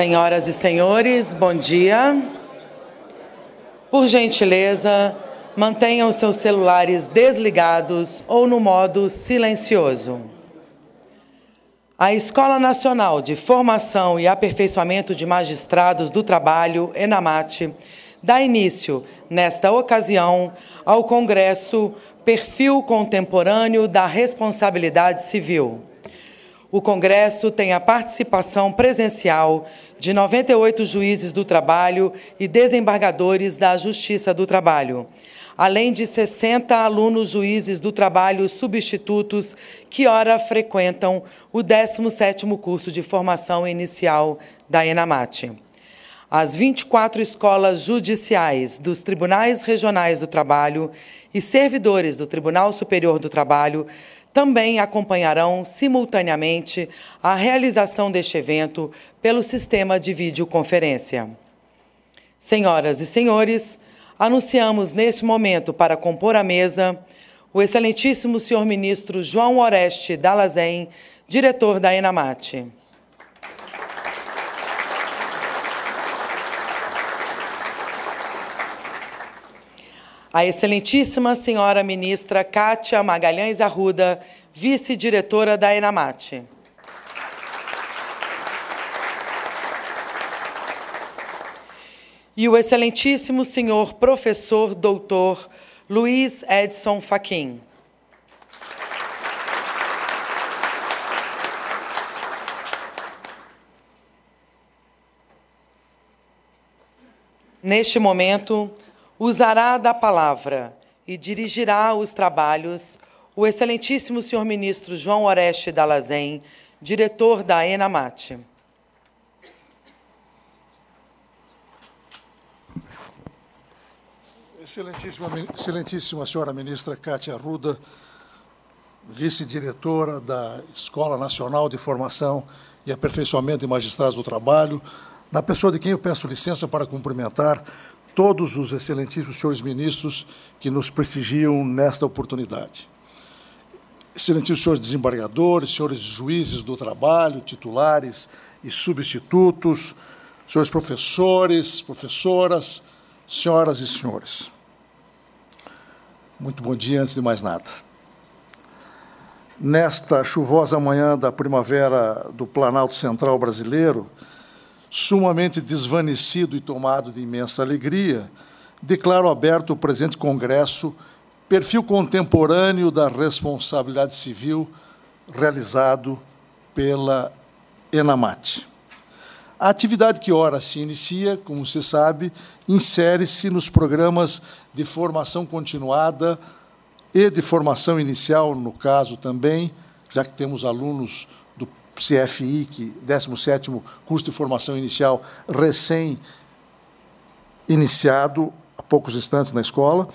Senhoras e senhores, bom dia. Por gentileza, mantenham seus celulares desligados ou no modo silencioso. A Escola Nacional de Formação e Aperfeiçoamento de Magistrados do Trabalho, (Enamate) dá início, nesta ocasião, ao Congresso Perfil Contemporâneo da Responsabilidade Civil. O Congresso tem a participação presencial de 98 juízes do trabalho e desembargadores da Justiça do Trabalho, além de 60 alunos juízes do trabalho substitutos que ora frequentam o 17º curso de formação inicial da Enamate, As 24 escolas judiciais dos Tribunais Regionais do Trabalho e servidores do Tribunal Superior do Trabalho também acompanharão simultaneamente a realização deste evento pelo sistema de videoconferência. Senhoras e senhores, anunciamos neste momento para compor a mesa o excelentíssimo senhor ministro João Oreste Dalazen, diretor da Enamate. A excelentíssima senhora ministra Cátia Magalhães Arruda, vice-diretora da Enamate. E o excelentíssimo senhor professor doutor Luiz Edson Fachin. Neste momento, usará da palavra e dirigirá os trabalhos o excelentíssimo senhor ministro João Oreste Dalazen, diretor da ENAMAT. Excelentíssima, excelentíssima senhora ministra Cátia Arruda, vice-diretora da Escola Nacional de Formação e Aperfeiçoamento de Magistrados do Trabalho, na pessoa de quem eu peço licença para cumprimentar todos os excelentíssimos senhores ministros que nos prestigiam nesta oportunidade. Excelentíssimos senhores desembargadores, senhores juízes do trabalho, titulares e substitutos, senhores professores, professoras, senhoras e senhores. Muito bom dia, antes de mais nada. Nesta chuvosa manhã da primavera do Planalto Central brasileiro, sumamente desvanecido e tomado de imensa alegria, declaro aberto o presente Congresso, perfil contemporâneo da responsabilidade civil realizado pela Enamate. A atividade que ora se inicia, como se sabe, insere-se nos programas de formação continuada e de formação inicial, no caso também, já que temos alunos CFI, que 17 curso de formação inicial recém iniciado há poucos instantes na escola,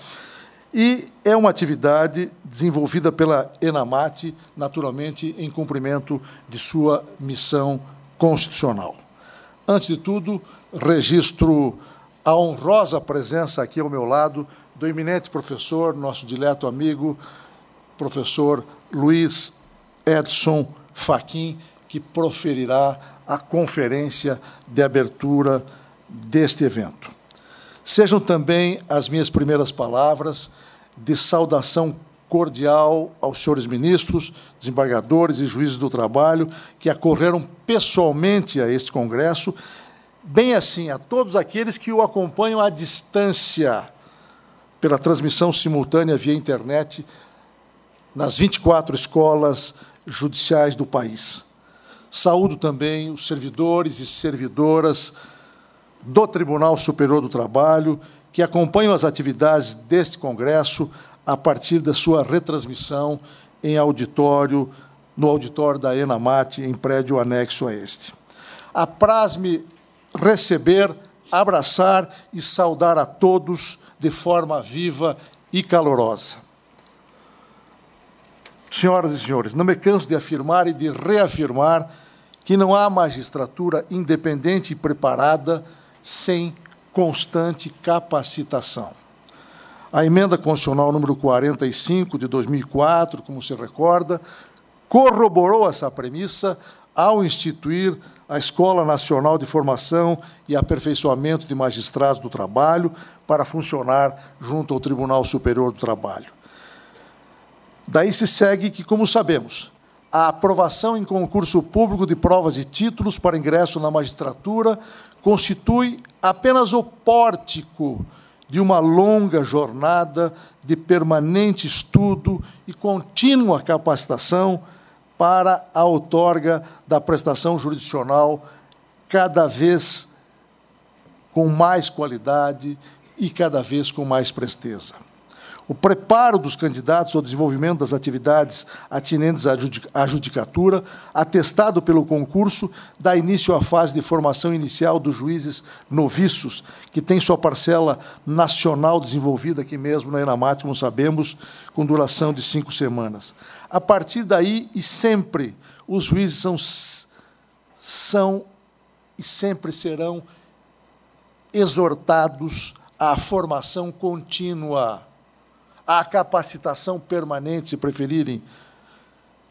e é uma atividade desenvolvida pela Enamate, naturalmente em cumprimento de sua missão constitucional. Antes de tudo, registro a honrosa presença aqui ao meu lado do eminente professor, nosso dileto amigo, professor Luiz Edson Faquim, que proferirá a conferência de abertura deste evento. Sejam também as minhas primeiras palavras de saudação cordial aos senhores ministros, desembargadores e juízes do trabalho que acorreram pessoalmente a este congresso, bem assim a todos aqueles que o acompanham à distância pela transmissão simultânea via internet nas 24 escolas judiciais do país. Saúdo também os servidores e servidoras do Tribunal Superior do Trabalho que acompanham as atividades deste Congresso a partir da sua retransmissão em auditório, no auditório da Enamate, em prédio anexo a este. Apraz-me receber, abraçar e saudar a todos de forma viva e calorosa. Senhoras e senhores, não me canso de afirmar e de reafirmar que não há magistratura independente e preparada sem constante capacitação. A emenda constitucional número 45 de 2004, como se recorda, corroborou essa premissa ao instituir a Escola Nacional de Formação e Aperfeiçoamento de Magistrados do Trabalho para funcionar junto ao Tribunal Superior do Trabalho. Daí se segue que, como sabemos, a aprovação em concurso público de provas e títulos para ingresso na magistratura constitui apenas o pórtico de uma longa jornada de permanente estudo e contínua capacitação para a outorga da prestação jurisdicional cada vez com mais qualidade e cada vez com mais presteza o preparo dos candidatos ao desenvolvimento das atividades atinentes à judicatura, atestado pelo concurso, dá início à fase de formação inicial dos juízes noviços, que tem sua parcela nacional desenvolvida aqui mesmo na Enamate, como sabemos, com duração de cinco semanas. A partir daí e sempre, os juízes são, são e sempre serão exortados à formação contínua à capacitação permanente, se preferirem,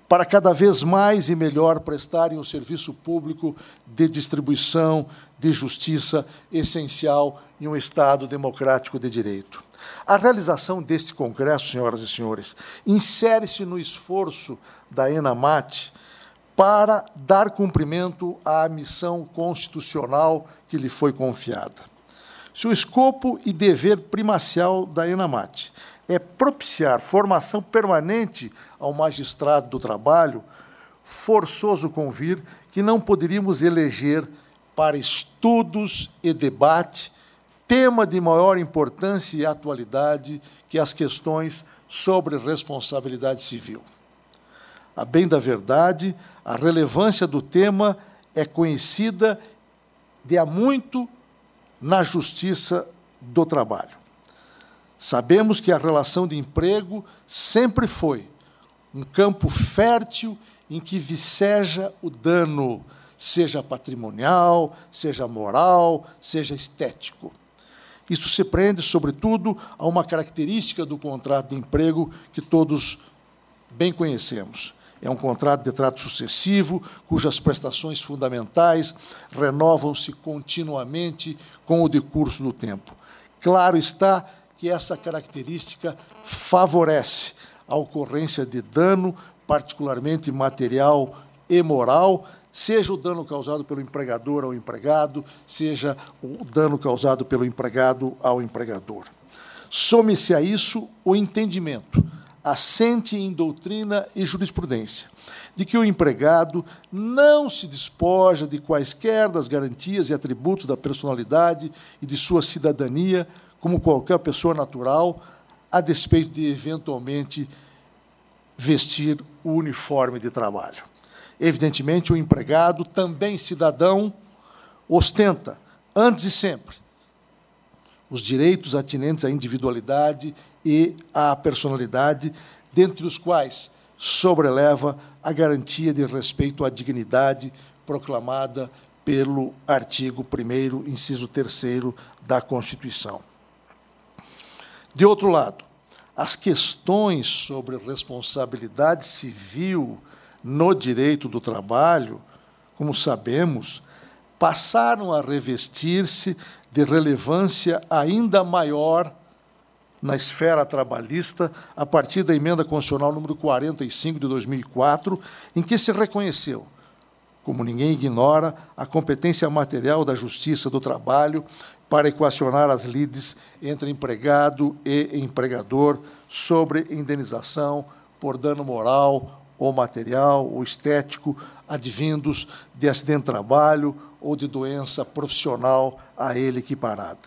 para cada vez mais e melhor prestarem o serviço público de distribuição de justiça essencial em um Estado democrático de direito. A realização deste congresso, senhoras e senhores, insere-se no esforço da ENAMAT para dar cumprimento à missão constitucional que lhe foi confiada. Se o escopo e dever primacial da ENAMAT é propiciar formação permanente ao magistrado do trabalho, forçoso convir que não poderíamos eleger para estudos e debate tema de maior importância e atualidade que as questões sobre responsabilidade civil. A bem da verdade, a relevância do tema é conhecida de há muito na justiça do trabalho. Sabemos que a relação de emprego sempre foi um campo fértil em que viceja o dano, seja patrimonial, seja moral, seja estético. Isso se prende, sobretudo, a uma característica do contrato de emprego que todos bem conhecemos. É um contrato de trato sucessivo, cujas prestações fundamentais renovam-se continuamente com o decurso do tempo. Claro está que essa característica favorece a ocorrência de dano, particularmente material e moral, seja o dano causado pelo empregador ao empregado, seja o dano causado pelo empregado ao empregador. Some-se a isso o entendimento, assente em doutrina e jurisprudência, de que o empregado não se despoja de quaisquer das garantias e atributos da personalidade e de sua cidadania como qualquer pessoa natural, a despeito de eventualmente vestir o uniforme de trabalho. Evidentemente, o empregado, também cidadão, ostenta, antes e sempre, os direitos atinentes à individualidade e à personalidade, dentre os quais sobreleva a garantia de respeito à dignidade proclamada pelo artigo 1, inciso 3 da Constituição. De outro lado, as questões sobre responsabilidade civil no direito do trabalho, como sabemos, passaram a revestir-se de relevância ainda maior na esfera trabalhista a partir da emenda constitucional número 45 de 2004, em que se reconheceu, como ninguém ignora, a competência material da Justiça do Trabalho para equacionar as lides entre empregado e empregador sobre indenização por dano moral ou material ou estético advindos de acidente de trabalho ou de doença profissional a ele equiparada.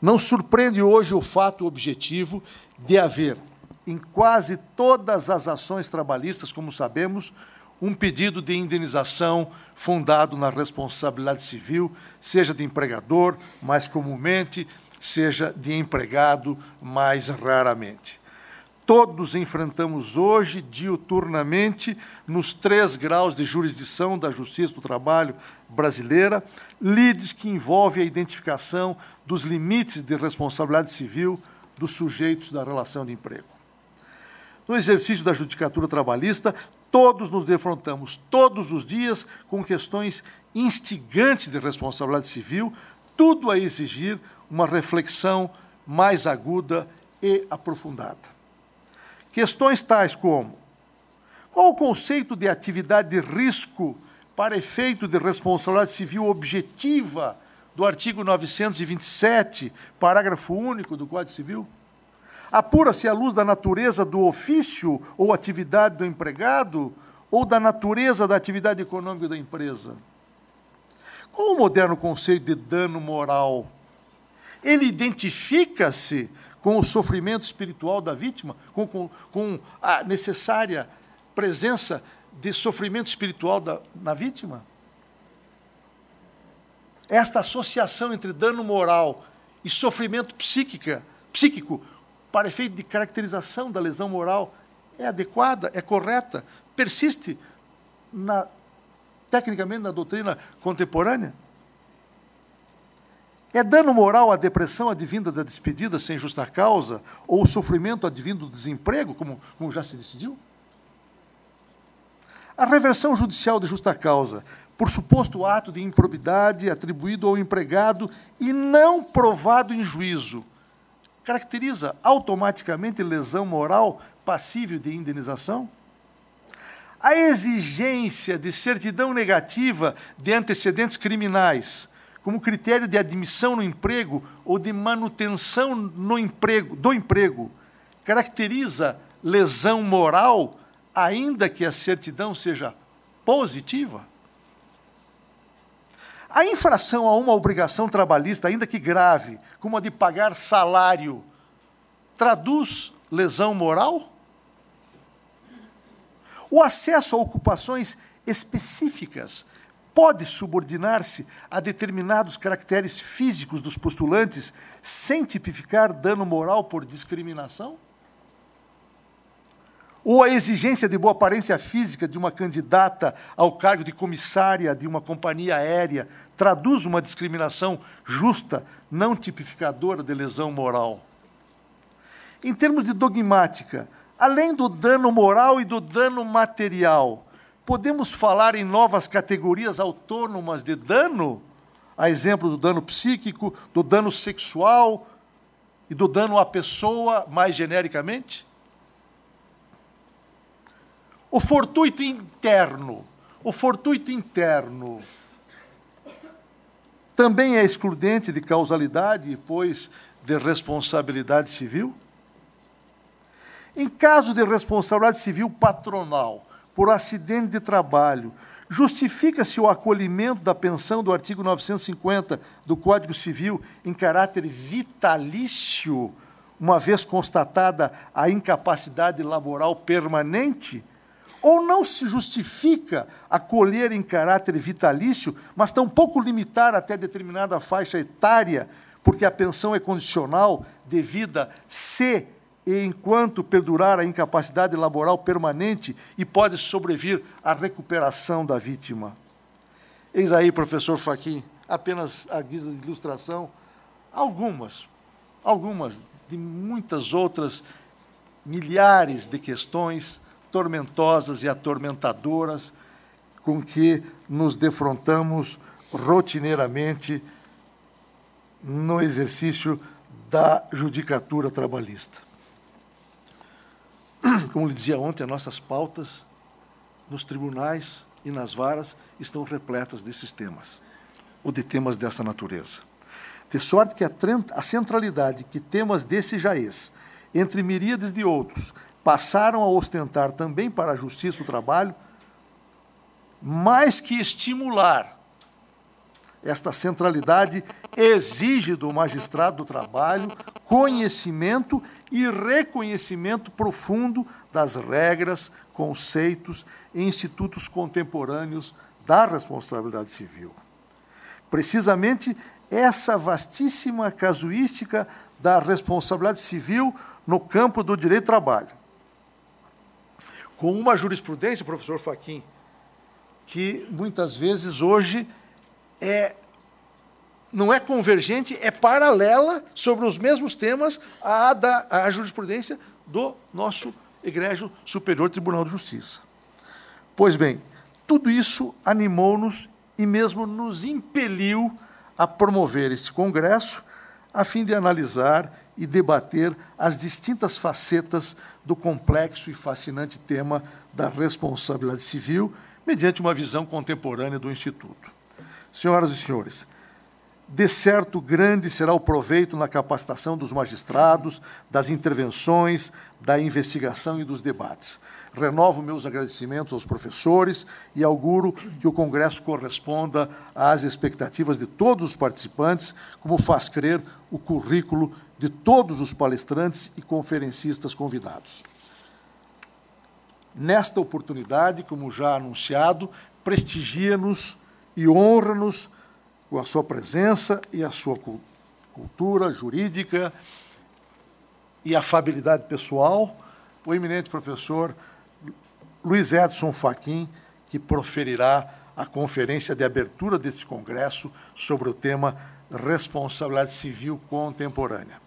Não surpreende hoje o fato objetivo de haver, em quase todas as ações trabalhistas, como sabemos, um pedido de indenização fundado na responsabilidade civil, seja de empregador, mais comumente, seja de empregado, mais raramente. Todos enfrentamos hoje, diuturnamente, nos três graus de jurisdição da Justiça do Trabalho brasileira, lides que envolvem a identificação dos limites de responsabilidade civil dos sujeitos da relação de emprego. No exercício da judicatura trabalhista, Todos nos defrontamos todos os dias com questões instigantes de responsabilidade civil, tudo a exigir uma reflexão mais aguda e aprofundada. Questões tais como: qual o conceito de atividade de risco para efeito de responsabilidade civil objetiva do artigo 927, parágrafo único do Código Civil? apura-se à luz da natureza do ofício ou atividade do empregado ou da natureza da atividade econômica da empresa. Qual o moderno conceito de dano moral? Ele identifica-se com o sofrimento espiritual da vítima, com, com, com a necessária presença de sofrimento espiritual da, na vítima? Esta associação entre dano moral e sofrimento psíquica, psíquico para efeito de caracterização da lesão moral é adequada, é correta, persiste na, tecnicamente na doutrina contemporânea? É dano moral a depressão advinda da despedida sem justa causa ou o sofrimento advindo do desemprego, como, como já se decidiu? A reversão judicial de justa causa por suposto ato de improbidade atribuído ao empregado e não provado em juízo caracteriza automaticamente lesão moral passível de indenização? A exigência de certidão negativa de antecedentes criminais como critério de admissão no emprego ou de manutenção no emprego, do emprego caracteriza lesão moral, ainda que a certidão seja positiva? A infração a uma obrigação trabalhista, ainda que grave, como a de pagar salário, traduz lesão moral? O acesso a ocupações específicas pode subordinar-se a determinados caracteres físicos dos postulantes sem tipificar dano moral por discriminação? ou a exigência de boa aparência física de uma candidata ao cargo de comissária de uma companhia aérea traduz uma discriminação justa, não tipificadora de lesão moral. Em termos de dogmática, além do dano moral e do dano material, podemos falar em novas categorias autônomas de dano, a exemplo do dano psíquico, do dano sexual e do dano à pessoa, mais genericamente? O fortuito interno, o fortuito interno também é excludente de causalidade, pois de responsabilidade civil? Em caso de responsabilidade civil patronal por acidente de trabalho, justifica-se o acolhimento da pensão do artigo 950 do Código Civil em caráter vitalício, uma vez constatada a incapacidade laboral permanente? Ou não se justifica acolher em caráter vitalício, mas tampouco limitar até determinada faixa etária, porque a pensão é condicional devida se e enquanto perdurar a incapacidade laboral permanente e pode sobrevir a recuperação da vítima. Eis aí, professor Faquim, apenas a guisa de ilustração, algumas, algumas de muitas outras milhares de questões tormentosas e atormentadoras com que nos defrontamos rotineiramente no exercício da judicatura trabalhista. Como lhe dizia ontem, nossas pautas nos tribunais e nas varas estão repletas desses temas, ou de temas dessa natureza. De sorte que a, a centralidade que temas desse jaez, entre miríades de outros, passaram a ostentar também para a justiça o trabalho, mais que estimular. Esta centralidade exige do magistrado do trabalho conhecimento e reconhecimento profundo das regras, conceitos e institutos contemporâneos da responsabilidade civil. Precisamente essa vastíssima casuística da responsabilidade civil no campo do direito do trabalho com uma jurisprudência, professor Faquim, que muitas vezes hoje é não é convergente, é paralela sobre os mesmos temas à, da, à jurisprudência do nosso Egrégio Superior Tribunal de Justiça. Pois bem, tudo isso animou-nos e mesmo nos impeliu a promover esse congresso a fim de analisar e debater as distintas facetas do complexo e fascinante tema da responsabilidade civil, mediante uma visão contemporânea do Instituto. Senhoras e senhores, de certo, grande será o proveito na capacitação dos magistrados, das intervenções, da investigação e dos debates. Renovo meus agradecimentos aos professores e auguro que o Congresso corresponda às expectativas de todos os participantes, como faz crer o currículo de todos os palestrantes e conferencistas convidados. Nesta oportunidade, como já anunciado, prestigia-nos e honra-nos com a sua presença e a sua cultura jurídica e afabilidade pessoal, o eminente professor Luiz Edson Fachin, que proferirá a conferência de abertura deste congresso sobre o tema Responsabilidade Civil Contemporânea.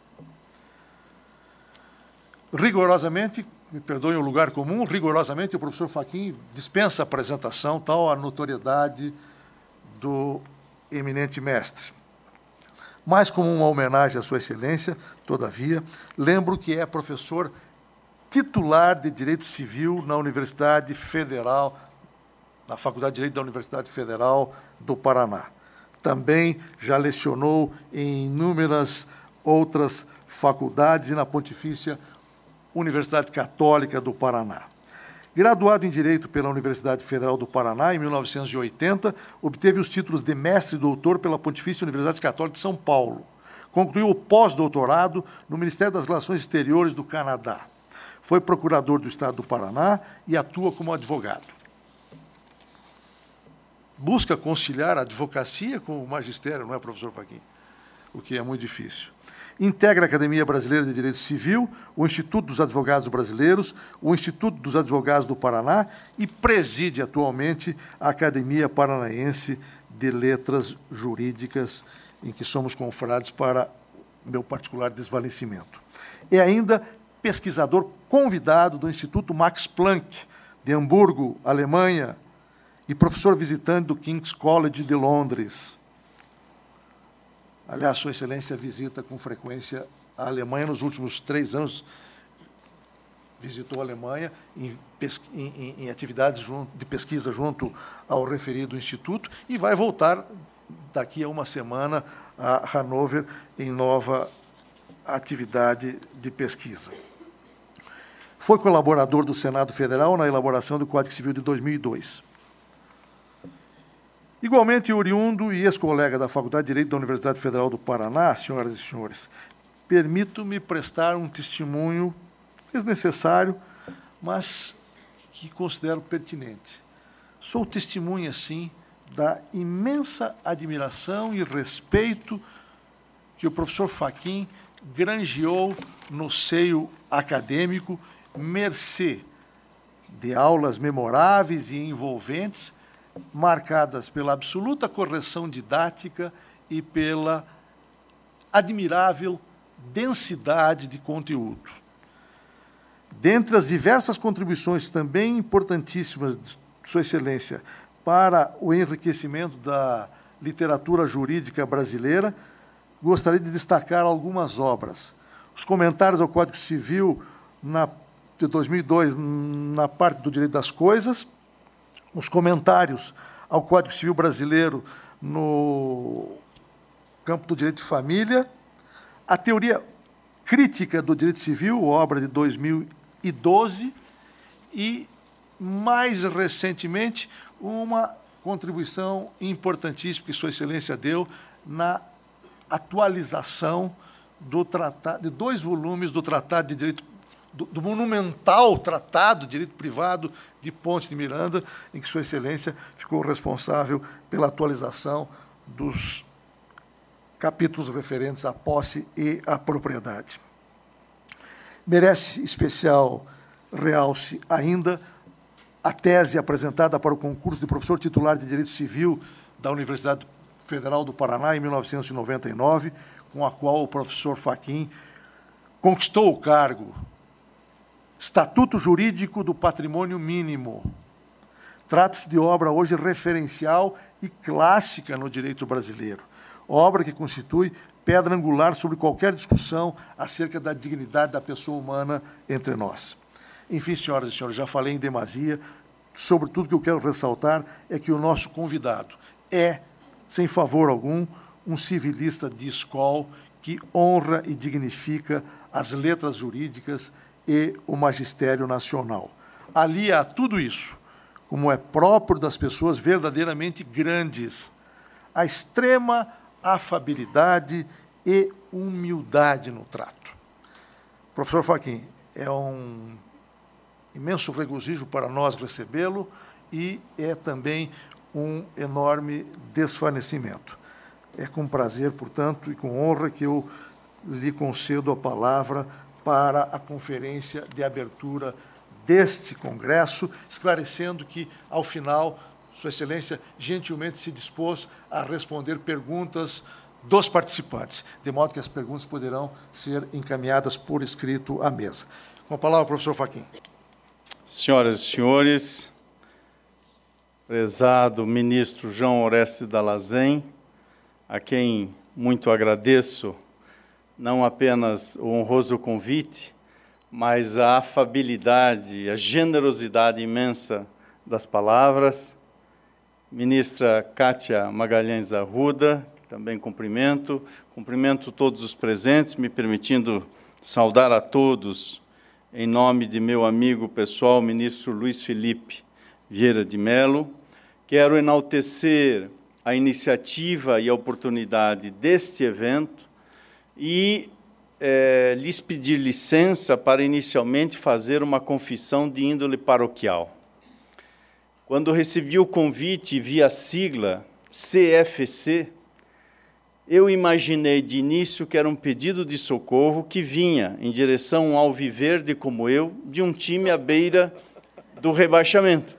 Rigorosamente, me perdoem o lugar comum, rigorosamente o professor Faquim dispensa a apresentação, tal a notoriedade do eminente mestre. Mais como uma homenagem à Sua Excelência, todavia, lembro que é professor titular de Direito Civil na Universidade Federal, na Faculdade de Direito da Universidade Federal do Paraná. Também já lecionou em inúmeras outras faculdades e na Pontifícia Universidade Católica do Paraná. Graduado em Direito pela Universidade Federal do Paraná em 1980, obteve os títulos de mestre e doutor pela Pontifícia Universidade Católica de São Paulo. Concluiu o pós-doutorado no Ministério das Relações Exteriores do Canadá. Foi procurador do Estado do Paraná e atua como advogado. Busca conciliar a advocacia com o magistério, não é, professor Faquim? O que é muito difícil. Integra a Academia Brasileira de Direito Civil, o Instituto dos Advogados Brasileiros, o Instituto dos Advogados do Paraná e preside atualmente a Academia Paranaense de Letras Jurídicas, em que somos confrades para meu particular desvanecimento. É ainda pesquisador convidado do Instituto Max Planck, de Hamburgo, Alemanha, e professor visitante do King's College de Londres. Aliás, Sua Excelência visita com frequência a Alemanha nos últimos três anos. Visitou a Alemanha em, em, em atividades junto, de pesquisa junto ao referido instituto e vai voltar daqui a uma semana a Hanover em nova atividade de pesquisa. Foi colaborador do Senado Federal na elaboração do Código Civil de 2002 Igualmente oriundo e ex-colega da Faculdade de Direito da Universidade Federal do Paraná, senhoras e senhores, permito-me prestar um testemunho desnecessário, mas que considero pertinente. Sou testemunha, sim, da imensa admiração e respeito que o professor Faquim granjeou no seio acadêmico, mercê de aulas memoráveis e envolventes marcadas pela absoluta correção didática e pela admirável densidade de conteúdo. Dentre as diversas contribuições também importantíssimas de Sua Excelência para o enriquecimento da literatura jurídica brasileira, gostaria de destacar algumas obras. Os comentários ao Código Civil na, de 2002, na parte do direito das coisas, nos comentários ao Código Civil Brasileiro no campo do direito de família, a teoria crítica do direito civil, obra de 2012, e mais recentemente uma contribuição importantíssima que Sua Excelência deu na atualização do tratado, de dois volumes do Tratado de Direito do, do monumental Tratado de Direito Privado de Ponte de Miranda, em que Sua Excelência ficou responsável pela atualização dos capítulos referentes à posse e à propriedade. Merece especial realce ainda a tese apresentada para o concurso de professor titular de Direito Civil da Universidade Federal do Paraná em 1999, com a qual o professor Faquim conquistou o cargo Estatuto Jurídico do Patrimônio Mínimo. Trata-se de obra hoje referencial e clássica no direito brasileiro, obra que constitui pedra angular sobre qualquer discussão acerca da dignidade da pessoa humana entre nós. Enfim, senhoras e senhores, já falei em demasia, sobretudo que eu quero ressaltar é que o nosso convidado é, sem favor algum, um civilista de escola que honra e dignifica as letras jurídicas e o magistério nacional. Ali há tudo isso, como é próprio das pessoas verdadeiramente grandes, a extrema afabilidade e humildade no trato. Professor Faquim, é um imenso regozijo para nós recebê-lo e é também um enorme desfalecimento É com prazer, portanto, e com honra que eu lhe concedo a palavra para a conferência de abertura deste Congresso, esclarecendo que, ao final, Sua Excelência gentilmente se dispôs a responder perguntas dos participantes, de modo que as perguntas poderão ser encaminhadas por escrito à mesa. Com a palavra, professor Faquim. Senhoras e senhores, prezado ministro João Orestes Dalazen, a quem muito agradeço não apenas o honroso convite, mas a afabilidade, a generosidade imensa das palavras. Ministra Kátia Magalhães Arruda, também cumprimento. Cumprimento todos os presentes, me permitindo saudar a todos em nome de meu amigo pessoal, ministro Luiz Felipe Vieira de Melo. Quero enaltecer a iniciativa e a oportunidade deste evento e é, lhes pedir licença para inicialmente fazer uma confissão de índole paroquial. Quando recebi o convite via sigla CFC, eu imaginei de início que era um pedido de socorro que vinha em direção ao viverde como eu, de um time à beira do rebaixamento.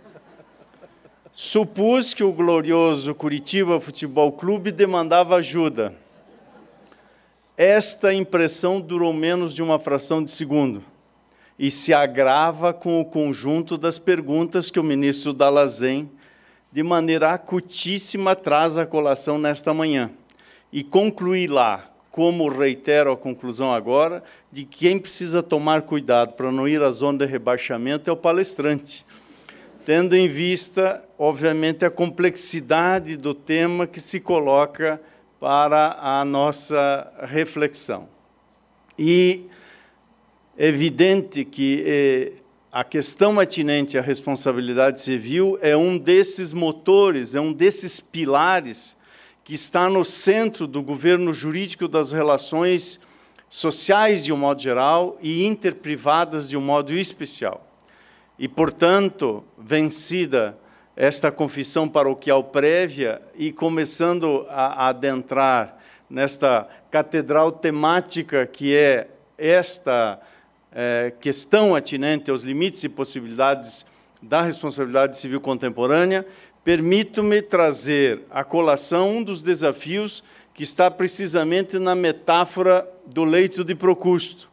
Supus que o glorioso Curitiba Futebol Clube demandava ajuda esta impressão durou menos de uma fração de segundo e se agrava com o conjunto das perguntas que o ministro Dalazen, de maneira acutíssima, traz à colação nesta manhã. E conclui lá, como reitero a conclusão agora, de quem precisa tomar cuidado para não ir à zona de rebaixamento é o palestrante, tendo em vista, obviamente, a complexidade do tema que se coloca para a nossa reflexão. E é evidente que eh, a questão atinente à responsabilidade civil é um desses motores, é um desses pilares que está no centro do governo jurídico das relações sociais de um modo geral e interprivadas de um modo especial. E, portanto, vencida esta confissão paroquial prévia e começando a, adentrar nesta catedral temática que é esta é, questão atinente aos limites e possibilidades da responsabilidade civil contemporânea, permito-me trazer à colação um dos desafios que está precisamente na metáfora do leito de Procusto.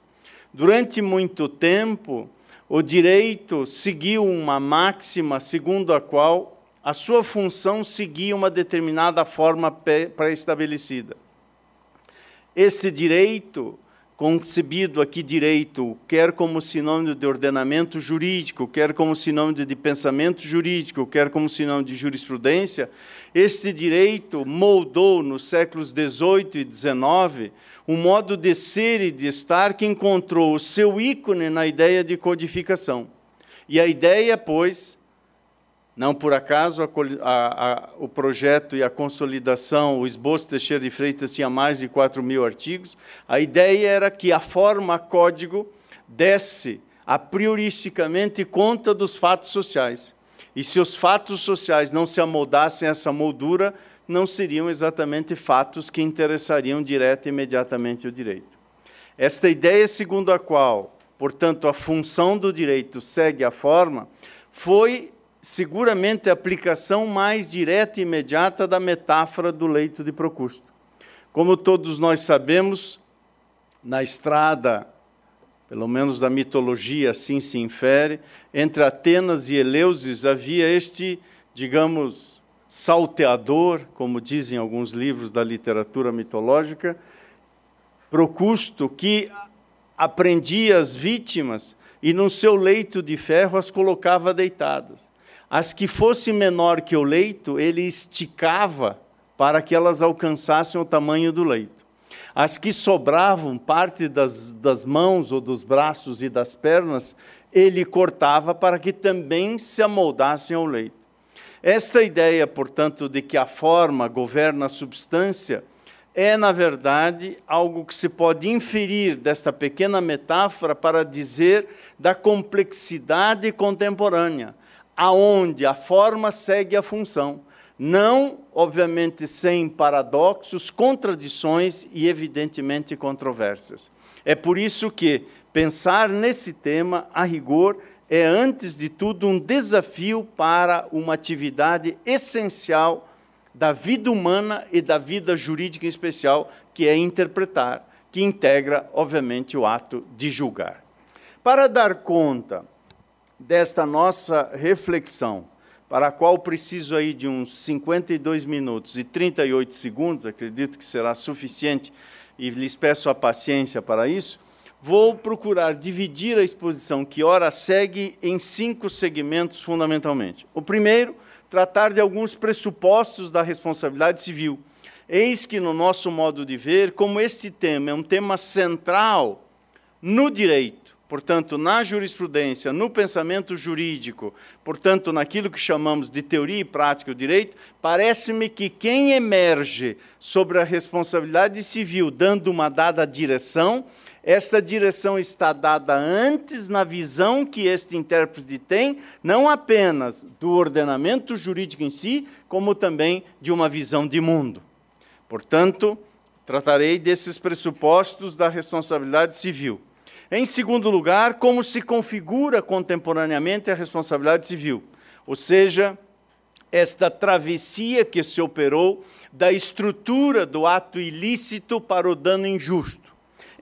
Durante muito tempo, o direito seguiu uma máxima segundo a qual a sua função seguia uma determinada forma pré-estabelecida. Esse direito, concebido aqui direito, quer como sinônimo de ordenamento jurídico, quer como sinônimo de pensamento jurídico, quer como sinônimo de jurisprudência, este direito moldou nos séculos 18 e 19 um modo de ser e de estar que encontrou o seu ícone na ideia de codificação. E a ideia, pois, não por acaso a, a, a, o projeto e a consolidação, o esboço Teixeira de Freitas tinha mais de 4 mil artigos, a ideia era que a forma código desse a prioristicamente conta dos fatos sociais. E se os fatos sociais não se amoldassem a essa moldura, não seriam exatamente fatos que interessariam direta e imediatamente o direito. Esta ideia segundo a qual, portanto, a função do direito segue a forma, foi seguramente a aplicação mais direta e imediata da metáfora do leito de Procusto. Como todos nós sabemos, na estrada, pelo menos da mitologia assim se infere, entre Atenas e Eleusis havia este, digamos, salteador, como dizem alguns livros da literatura mitológica, Procusto, que aprendia as vítimas e, no seu leito de ferro, as colocava deitadas. As que fosse menor que o leito, ele esticava para que elas alcançassem o tamanho do leito. As que sobravam parte das, das mãos ou dos braços e das pernas, ele cortava para que também se amoldassem ao leito. Esta ideia, portanto, de que a forma governa a substância, é, na verdade, algo que se pode inferir desta pequena metáfora para dizer da complexidade contemporânea, aonde a forma segue a função, não, obviamente, sem paradoxos, contradições e, evidentemente, controvérsias. É por isso que Pensar nesse tema, a rigor, é, antes de tudo, um desafio para uma atividade essencial da vida humana e da vida jurídica em especial, que é interpretar, que integra, obviamente, o ato de julgar. Para dar conta desta nossa reflexão, para a qual preciso aí de uns 52 minutos e 38 segundos, acredito que será suficiente, e lhes peço a paciência para isso, vou procurar dividir a exposição que ora segue em cinco segmentos fundamentalmente. O primeiro, tratar de alguns pressupostos da responsabilidade civil. Eis que, no nosso modo de ver, como este tema é um tema central no direito, portanto, na jurisprudência, no pensamento jurídico, portanto, naquilo que chamamos de teoria e prática do direito, parece-me que quem emerge sobre a responsabilidade civil dando uma dada direção esta direção está dada antes na visão que este intérprete tem, não apenas do ordenamento jurídico em si, como também de uma visão de mundo. Portanto, tratarei desses pressupostos da responsabilidade civil. Em segundo lugar, como se configura contemporaneamente a responsabilidade civil, ou seja, esta travessia que se operou da estrutura do ato ilícito para o dano injusto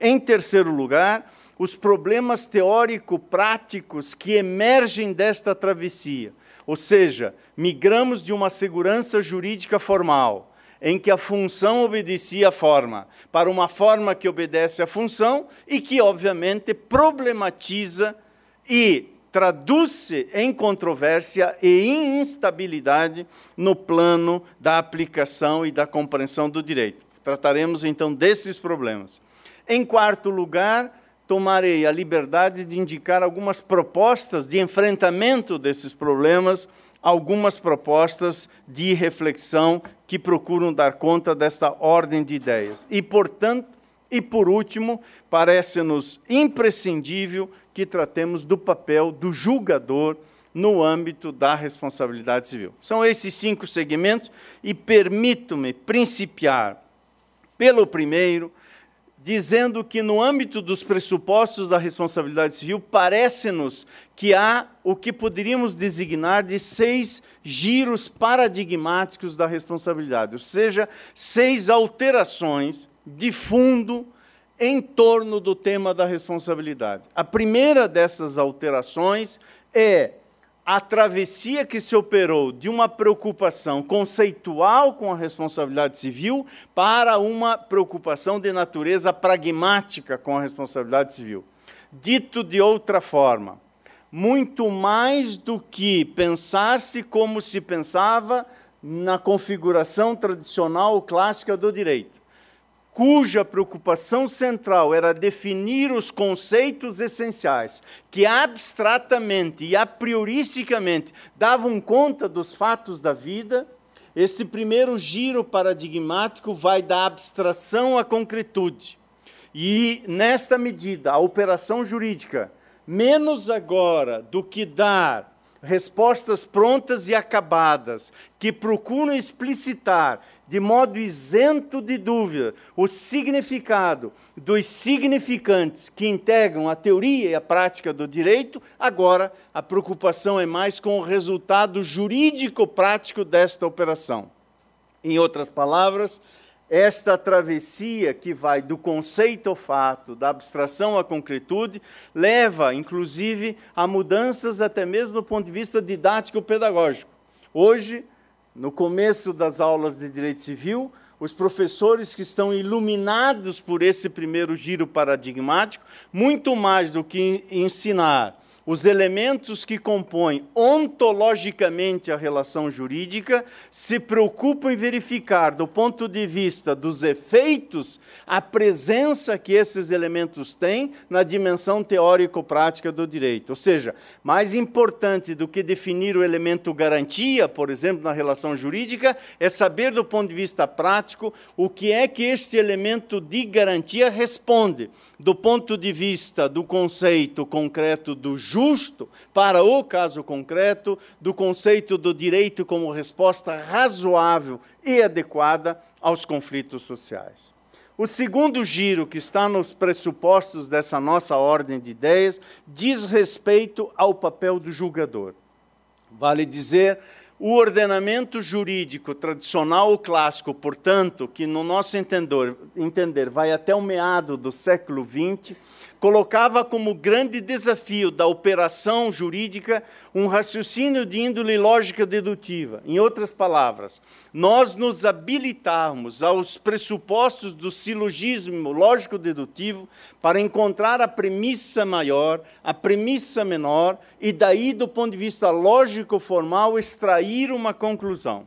em terceiro lugar, os problemas teórico-práticos que emergem desta travessia. Ou seja, migramos de uma segurança jurídica formal em que a função obedecia à forma, para uma forma que obedece à função e que, obviamente, problematiza e traduz-se em controvérsia e instabilidade no plano da aplicação e da compreensão do direito. Trataremos então desses problemas. Em quarto lugar, tomarei a liberdade de indicar algumas propostas de enfrentamento desses problemas, algumas propostas de reflexão que procuram dar conta desta ordem de ideias. E, portanto, e por último, parece-nos imprescindível que tratemos do papel do julgador no âmbito da responsabilidade civil. São esses cinco segmentos e permito-me principiar pelo primeiro, dizendo que, no âmbito dos pressupostos da responsabilidade civil, parece-nos que há o que poderíamos designar de seis giros paradigmáticos da responsabilidade, ou seja, seis alterações de fundo em torno do tema da responsabilidade. A primeira dessas alterações é a travessia que se operou de uma preocupação conceitual com a responsabilidade civil para uma preocupação de natureza pragmática com a responsabilidade civil. Dito de outra forma, muito mais do que pensar-se como se pensava na configuração tradicional clássica do direito cuja preocupação central era definir os conceitos essenciais que abstratamente e a prioristicamente davam conta dos fatos da vida, esse primeiro giro paradigmático vai da abstração à concretude. E, nesta medida, a operação jurídica, menos agora do que dar respostas prontas e acabadas, que procuram explicitar de modo isento de dúvida, o significado dos significantes que integram a teoria e a prática do direito, agora a preocupação é mais com o resultado jurídico-prático desta operação. Em outras palavras, esta travessia que vai do conceito ao fato, da abstração à concretude, leva, inclusive, a mudanças até mesmo do ponto de vista didático-pedagógico. Hoje, no começo das aulas de direito civil, os professores que estão iluminados por esse primeiro giro paradigmático, muito mais do que ensinar os elementos que compõem ontologicamente a relação jurídica se preocupam em verificar, do ponto de vista dos efeitos, a presença que esses elementos têm na dimensão teórico-prática do direito. Ou seja, mais importante do que definir o elemento garantia, por exemplo, na relação jurídica, é saber, do ponto de vista prático, o que é que este elemento de garantia responde, do ponto de vista do conceito concreto do jurídico justo para o caso concreto, do conceito do direito como resposta razoável e adequada aos conflitos sociais. O segundo giro, que está nos pressupostos dessa nossa ordem de ideias, diz respeito ao papel do julgador. Vale dizer, o ordenamento jurídico tradicional ou clássico, portanto, que no nosso entender, entender vai até o meado do século XX, colocava como grande desafio da operação jurídica um raciocínio de índole lógica dedutiva. Em outras palavras, nós nos habilitarmos aos pressupostos do silogismo lógico-dedutivo para encontrar a premissa maior, a premissa menor, e daí, do ponto de vista lógico-formal, extrair uma conclusão.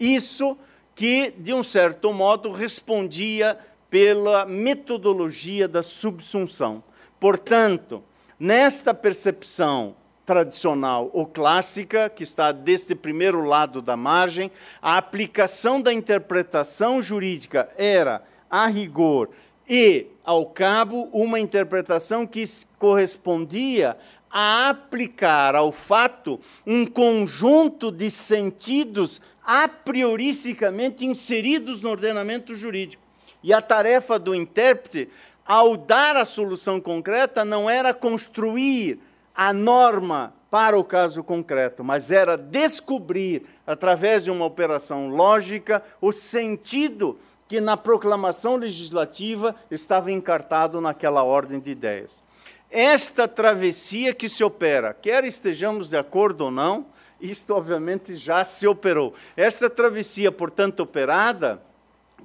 Isso que, de um certo modo, respondia pela metodologia da subsunção. Portanto, nesta percepção tradicional ou clássica, que está deste primeiro lado da margem, a aplicação da interpretação jurídica era, a rigor, e, ao cabo, uma interpretação que correspondia a aplicar ao fato um conjunto de sentidos a prioristicamente inseridos no ordenamento jurídico. E a tarefa do intérprete ao dar a solução concreta, não era construir a norma para o caso concreto, mas era descobrir, através de uma operação lógica, o sentido que na proclamação legislativa estava encartado naquela ordem de ideias. Esta travessia que se opera, quer estejamos de acordo ou não, isto obviamente já se operou. Esta travessia, portanto, operada,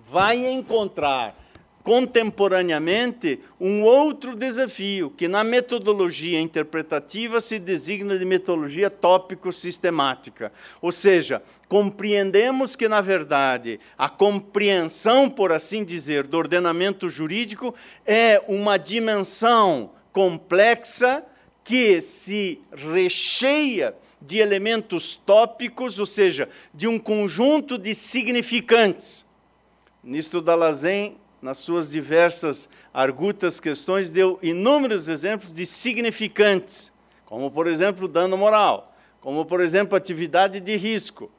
vai encontrar contemporaneamente um outro desafio, que na metodologia interpretativa se designa de metodologia tópico-sistemática. Ou seja, compreendemos que, na verdade, a compreensão, por assim dizer, do ordenamento jurídico é uma dimensão complexa que se recheia de elementos tópicos, ou seja, de um conjunto de significantes. Nisto Dalazen nas suas diversas argutas questões, deu inúmeros exemplos de significantes, como, por exemplo, dano moral, como, por exemplo, atividade de risco.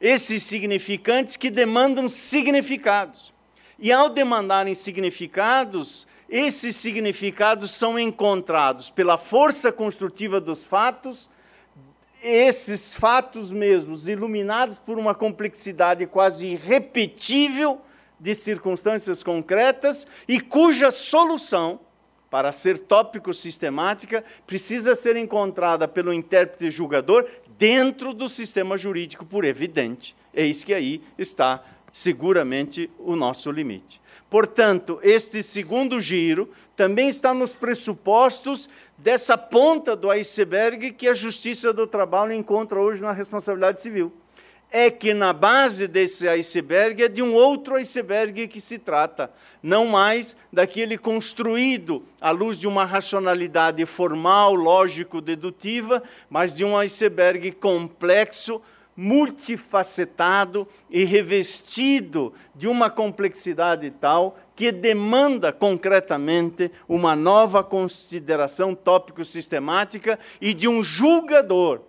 Esses significantes que demandam significados. E ao demandarem significados, esses significados são encontrados pela força construtiva dos fatos, esses fatos mesmos, iluminados por uma complexidade quase irrepetível de circunstâncias concretas e cuja solução, para ser tópico sistemática, precisa ser encontrada pelo intérprete julgador dentro do sistema jurídico, por evidente. Eis que aí está seguramente o nosso limite. Portanto, este segundo giro também está nos pressupostos dessa ponta do iceberg que a Justiça do Trabalho encontra hoje na responsabilidade civil é que na base desse iceberg é de um outro iceberg que se trata, não mais daquele construído à luz de uma racionalidade formal, lógico-dedutiva, mas de um iceberg complexo, multifacetado e revestido de uma complexidade tal que demanda concretamente uma nova consideração tópico-sistemática e de um julgador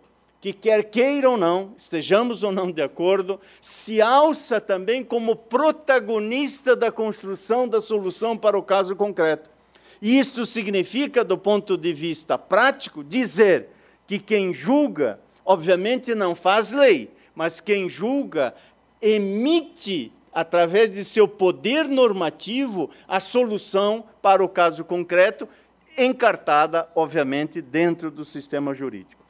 que quer queira ou não, estejamos ou não de acordo, se alça também como protagonista da construção da solução para o caso concreto. E isto significa, do ponto de vista prático, dizer que quem julga, obviamente não faz lei, mas quem julga emite, através de seu poder normativo, a solução para o caso concreto, encartada, obviamente, dentro do sistema jurídico.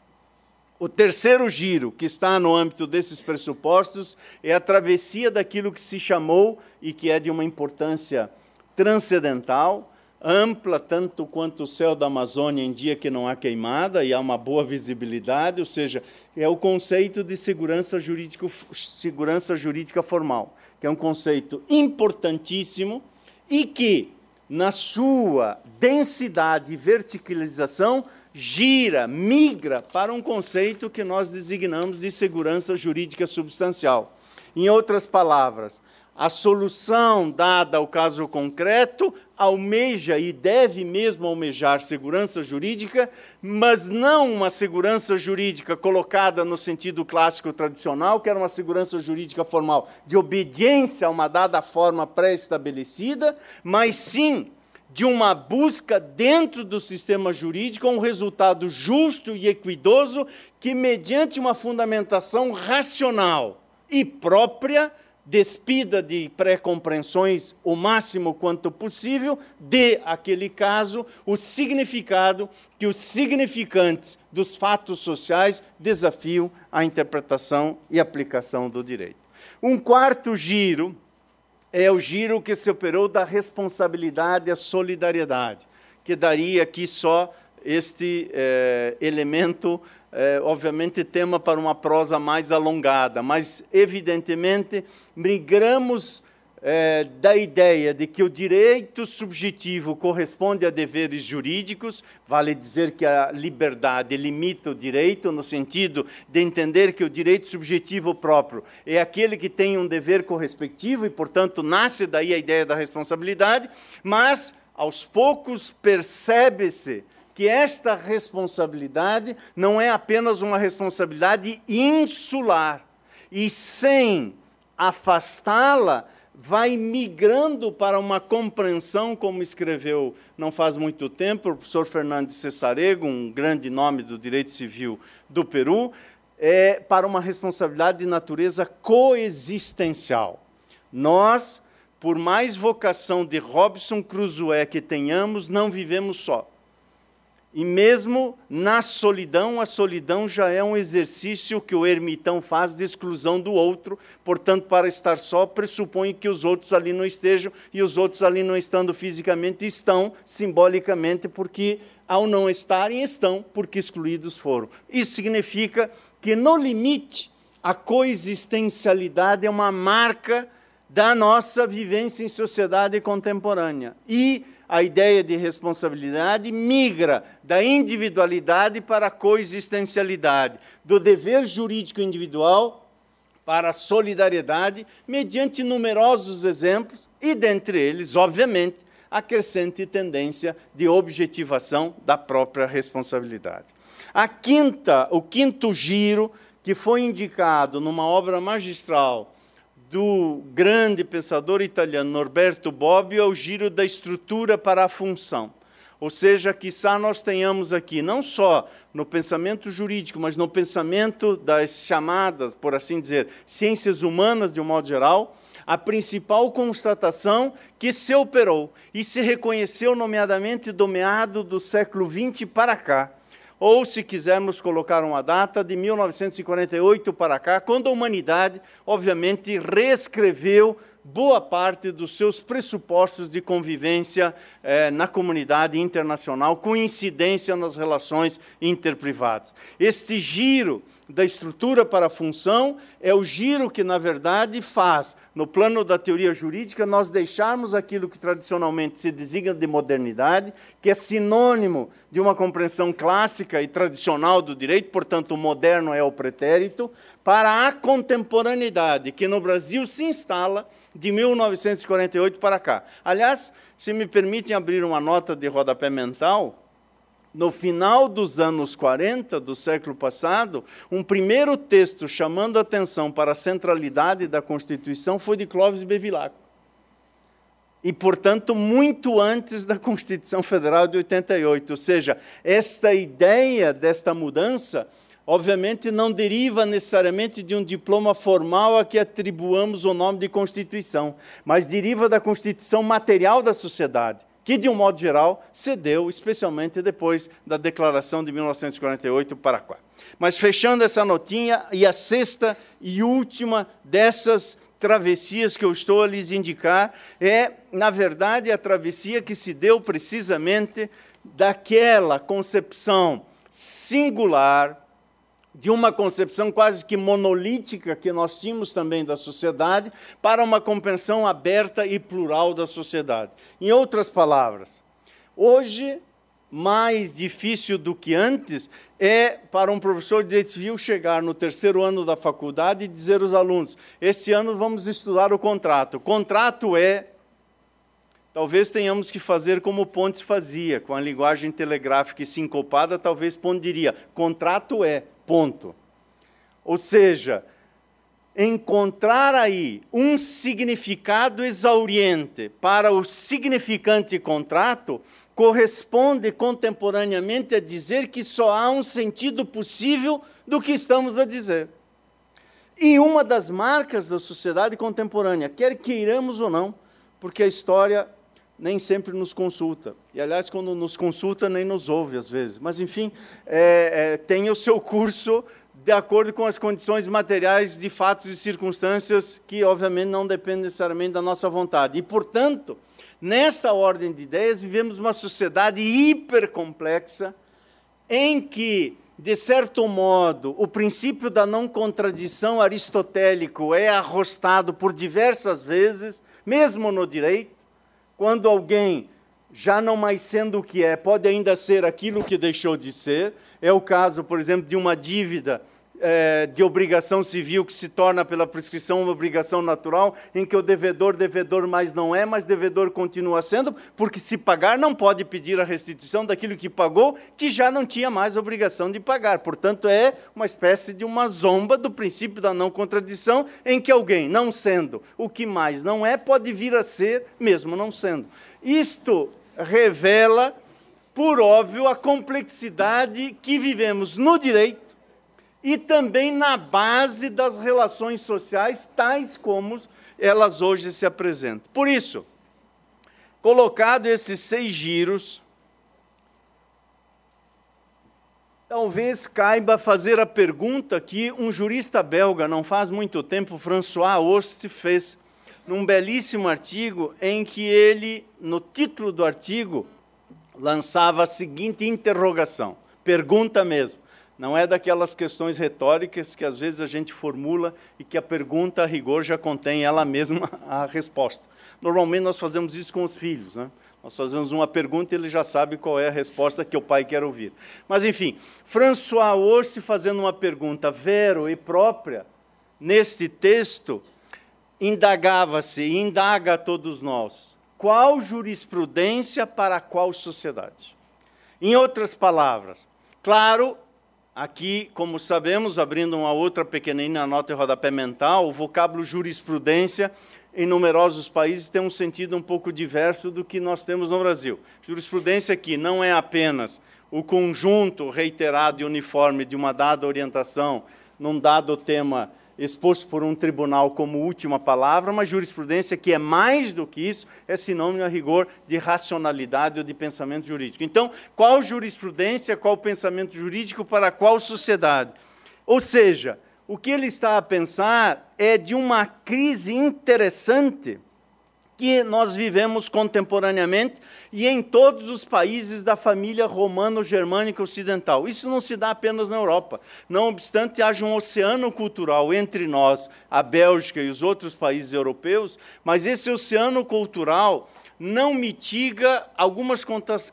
O terceiro giro, que está no âmbito desses pressupostos, é a travessia daquilo que se chamou e que é de uma importância transcendental, ampla tanto quanto o céu da Amazônia em dia que não há queimada e há uma boa visibilidade, ou seja, é o conceito de segurança jurídica, segurança jurídica formal, que é um conceito importantíssimo e que, na sua densidade e verticalização, gira, migra para um conceito que nós designamos de segurança jurídica substancial. Em outras palavras, a solução dada ao caso concreto almeja e deve mesmo almejar segurança jurídica, mas não uma segurança jurídica colocada no sentido clássico tradicional, que era uma segurança jurídica formal de obediência a uma dada forma pré-estabelecida, mas sim de uma busca dentro do sistema jurídico um resultado justo e equidoso que, mediante uma fundamentação racional e própria, despida de pré-compreensões o máximo quanto possível, dê àquele caso o significado que os significantes dos fatos sociais desafiam a interpretação e aplicação do direito. Um quarto giro é o giro que se operou da responsabilidade à solidariedade, que daria aqui só este eh, elemento, eh, obviamente tema para uma prosa mais alongada, mas evidentemente migramos é, da ideia de que o direito subjetivo corresponde a deveres jurídicos, vale dizer que a liberdade limita o direito, no sentido de entender que o direito subjetivo próprio é aquele que tem um dever correspectivo e, portanto, nasce daí a ideia da responsabilidade, mas, aos poucos, percebe-se que esta responsabilidade não é apenas uma responsabilidade insular e sem afastá-la vai migrando para uma compreensão, como escreveu não faz muito tempo o professor Fernando Cesarego, um grande nome do direito civil do Peru, é, para uma responsabilidade de natureza coexistencial. Nós, por mais vocação de Robson Crusoe que tenhamos, não vivemos só. E mesmo na solidão, a solidão já é um exercício que o ermitão faz de exclusão do outro, portanto, para estar só, pressupõe que os outros ali não estejam, e os outros ali não estando fisicamente, estão simbolicamente, porque ao não estarem, estão, porque excluídos foram. Isso significa que, no limite, a coexistencialidade é uma marca da nossa vivência em sociedade contemporânea. E a ideia de responsabilidade migra da individualidade para a coexistencialidade, do dever jurídico individual para a solidariedade, mediante numerosos exemplos, e dentre eles, obviamente, a crescente tendência de objetivação da própria responsabilidade. A quinta, o quinto giro que foi indicado numa obra magistral do grande pensador italiano Norberto Bobbio é o giro da estrutura para a função. Ou seja, quizá nós tenhamos aqui, não só no pensamento jurídico, mas no pensamento das chamadas, por assim dizer, ciências humanas de um modo geral, a principal constatação que se operou e se reconheceu, nomeadamente do meado do século XX para cá, ou, se quisermos colocar uma data, de 1948 para cá, quando a humanidade, obviamente, reescreveu boa parte dos seus pressupostos de convivência eh, na comunidade internacional, com incidência nas relações interprivadas. Este giro da estrutura para a função é o giro que, na verdade, faz, no plano da teoria jurídica, nós deixarmos aquilo que tradicionalmente se designa de modernidade, que é sinônimo de uma compreensão clássica e tradicional do direito, portanto, o moderno é o pretérito, para a contemporaneidade, que no Brasil se instala de 1948 para cá. Aliás, se me permitem abrir uma nota de rodapé mental no final dos anos 40 do século passado, um primeiro texto chamando atenção para a centralidade da Constituição foi de Clóvis Bevilacqua. E, portanto, muito antes da Constituição Federal de 88. Ou seja, esta ideia desta mudança, obviamente, não deriva necessariamente de um diploma formal a que atribuamos o nome de Constituição, mas deriva da Constituição material da sociedade que, de um modo geral, cedeu, especialmente depois da declaração de 1948 para cá. Mas fechando essa notinha, e a sexta e última dessas travessias que eu estou a lhes indicar é, na verdade, a travessia que se deu precisamente daquela concepção singular, de uma concepção quase que monolítica que nós tínhamos também da sociedade para uma compreensão aberta e plural da sociedade. Em outras palavras, hoje mais difícil do que antes é para um professor de direito civil chegar no terceiro ano da faculdade e dizer aos alunos: este ano vamos estudar o contrato. contrato é. Talvez tenhamos que fazer como Pontes fazia, com a linguagem telegráfica e sincopada, talvez Pontes diria: contrato é. Ponto. Ou seja, encontrar aí um significado exauriente para o significante contrato corresponde contemporaneamente a dizer que só há um sentido possível do que estamos a dizer. E uma das marcas da sociedade contemporânea, quer queiramos ou não, porque a história nem sempre nos consulta. E, aliás, quando nos consulta, nem nos ouve, às vezes. Mas, enfim, é, é, tem o seu curso de acordo com as condições materiais de fatos e circunstâncias que, obviamente, não dependem necessariamente da nossa vontade. E, portanto, nesta ordem de ideias, vivemos uma sociedade hipercomplexa em que, de certo modo, o princípio da não contradição aristotélico é arrostado por diversas vezes, mesmo no direito, quando alguém, já não mais sendo o que é, pode ainda ser aquilo que deixou de ser. É o caso, por exemplo, de uma dívida é, de obrigação civil que se torna pela prescrição uma obrigação natural, em que o devedor, devedor mais não é, mas devedor continua sendo, porque se pagar não pode pedir a restituição daquilo que pagou, que já não tinha mais obrigação de pagar. Portanto, é uma espécie de uma zomba do princípio da não contradição, em que alguém, não sendo o que mais não é, pode vir a ser mesmo não sendo. Isto revela por óbvio, a complexidade que vivemos no direito e também na base das relações sociais, tais como elas hoje se apresentam. Por isso, colocado esses seis giros, talvez caiba fazer a pergunta que um jurista belga, não faz muito tempo, François Ost, fez num belíssimo artigo em que ele, no título do artigo, lançava a seguinte interrogação, pergunta mesmo não é daquelas questões retóricas que às vezes a gente formula e que a pergunta a rigor já contém ela mesma a resposta. Normalmente nós fazemos isso com os filhos, né? Nós fazemos uma pergunta e ele já sabe qual é a resposta que o pai quer ouvir. Mas enfim, François Orsi fazendo uma pergunta vero e própria neste texto indagava-se, indaga a todos nós, qual jurisprudência para qual sociedade? Em outras palavras, claro, Aqui, como sabemos, abrindo uma outra pequenina nota e rodapé mental, o vocábulo jurisprudência em numerosos países tem um sentido um pouco diverso do que nós temos no Brasil. Jurisprudência aqui não é apenas o conjunto reiterado e uniforme de uma dada orientação num dado tema exposto por um tribunal como última palavra, uma jurisprudência que é mais do que isso, é sinônimo a rigor de racionalidade ou de pensamento jurídico. Então, qual jurisprudência, qual pensamento jurídico para qual sociedade? Ou seja, o que ele está a pensar é de uma crise interessante que nós vivemos contemporaneamente e em todos os países da família romano-germânica ocidental. Isso não se dá apenas na Europa. Não obstante, haja um oceano cultural entre nós, a Bélgica e os outros países europeus, mas esse oceano cultural não mitiga algumas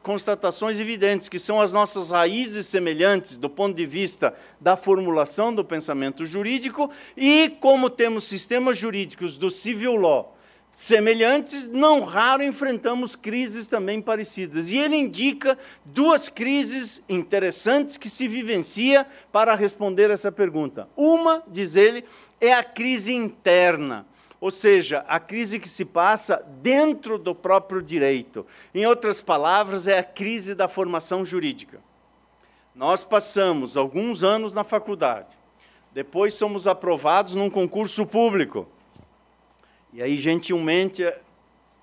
constatações evidentes, que são as nossas raízes semelhantes do ponto de vista da formulação do pensamento jurídico e como temos sistemas jurídicos do civil law semelhantes, não raro enfrentamos crises também parecidas. E ele indica duas crises interessantes que se vivencia para responder essa pergunta. Uma, diz ele, é a crise interna. Ou seja, a crise que se passa dentro do próprio direito. Em outras palavras, é a crise da formação jurídica. Nós passamos alguns anos na faculdade, depois somos aprovados num concurso público e aí, gentilmente,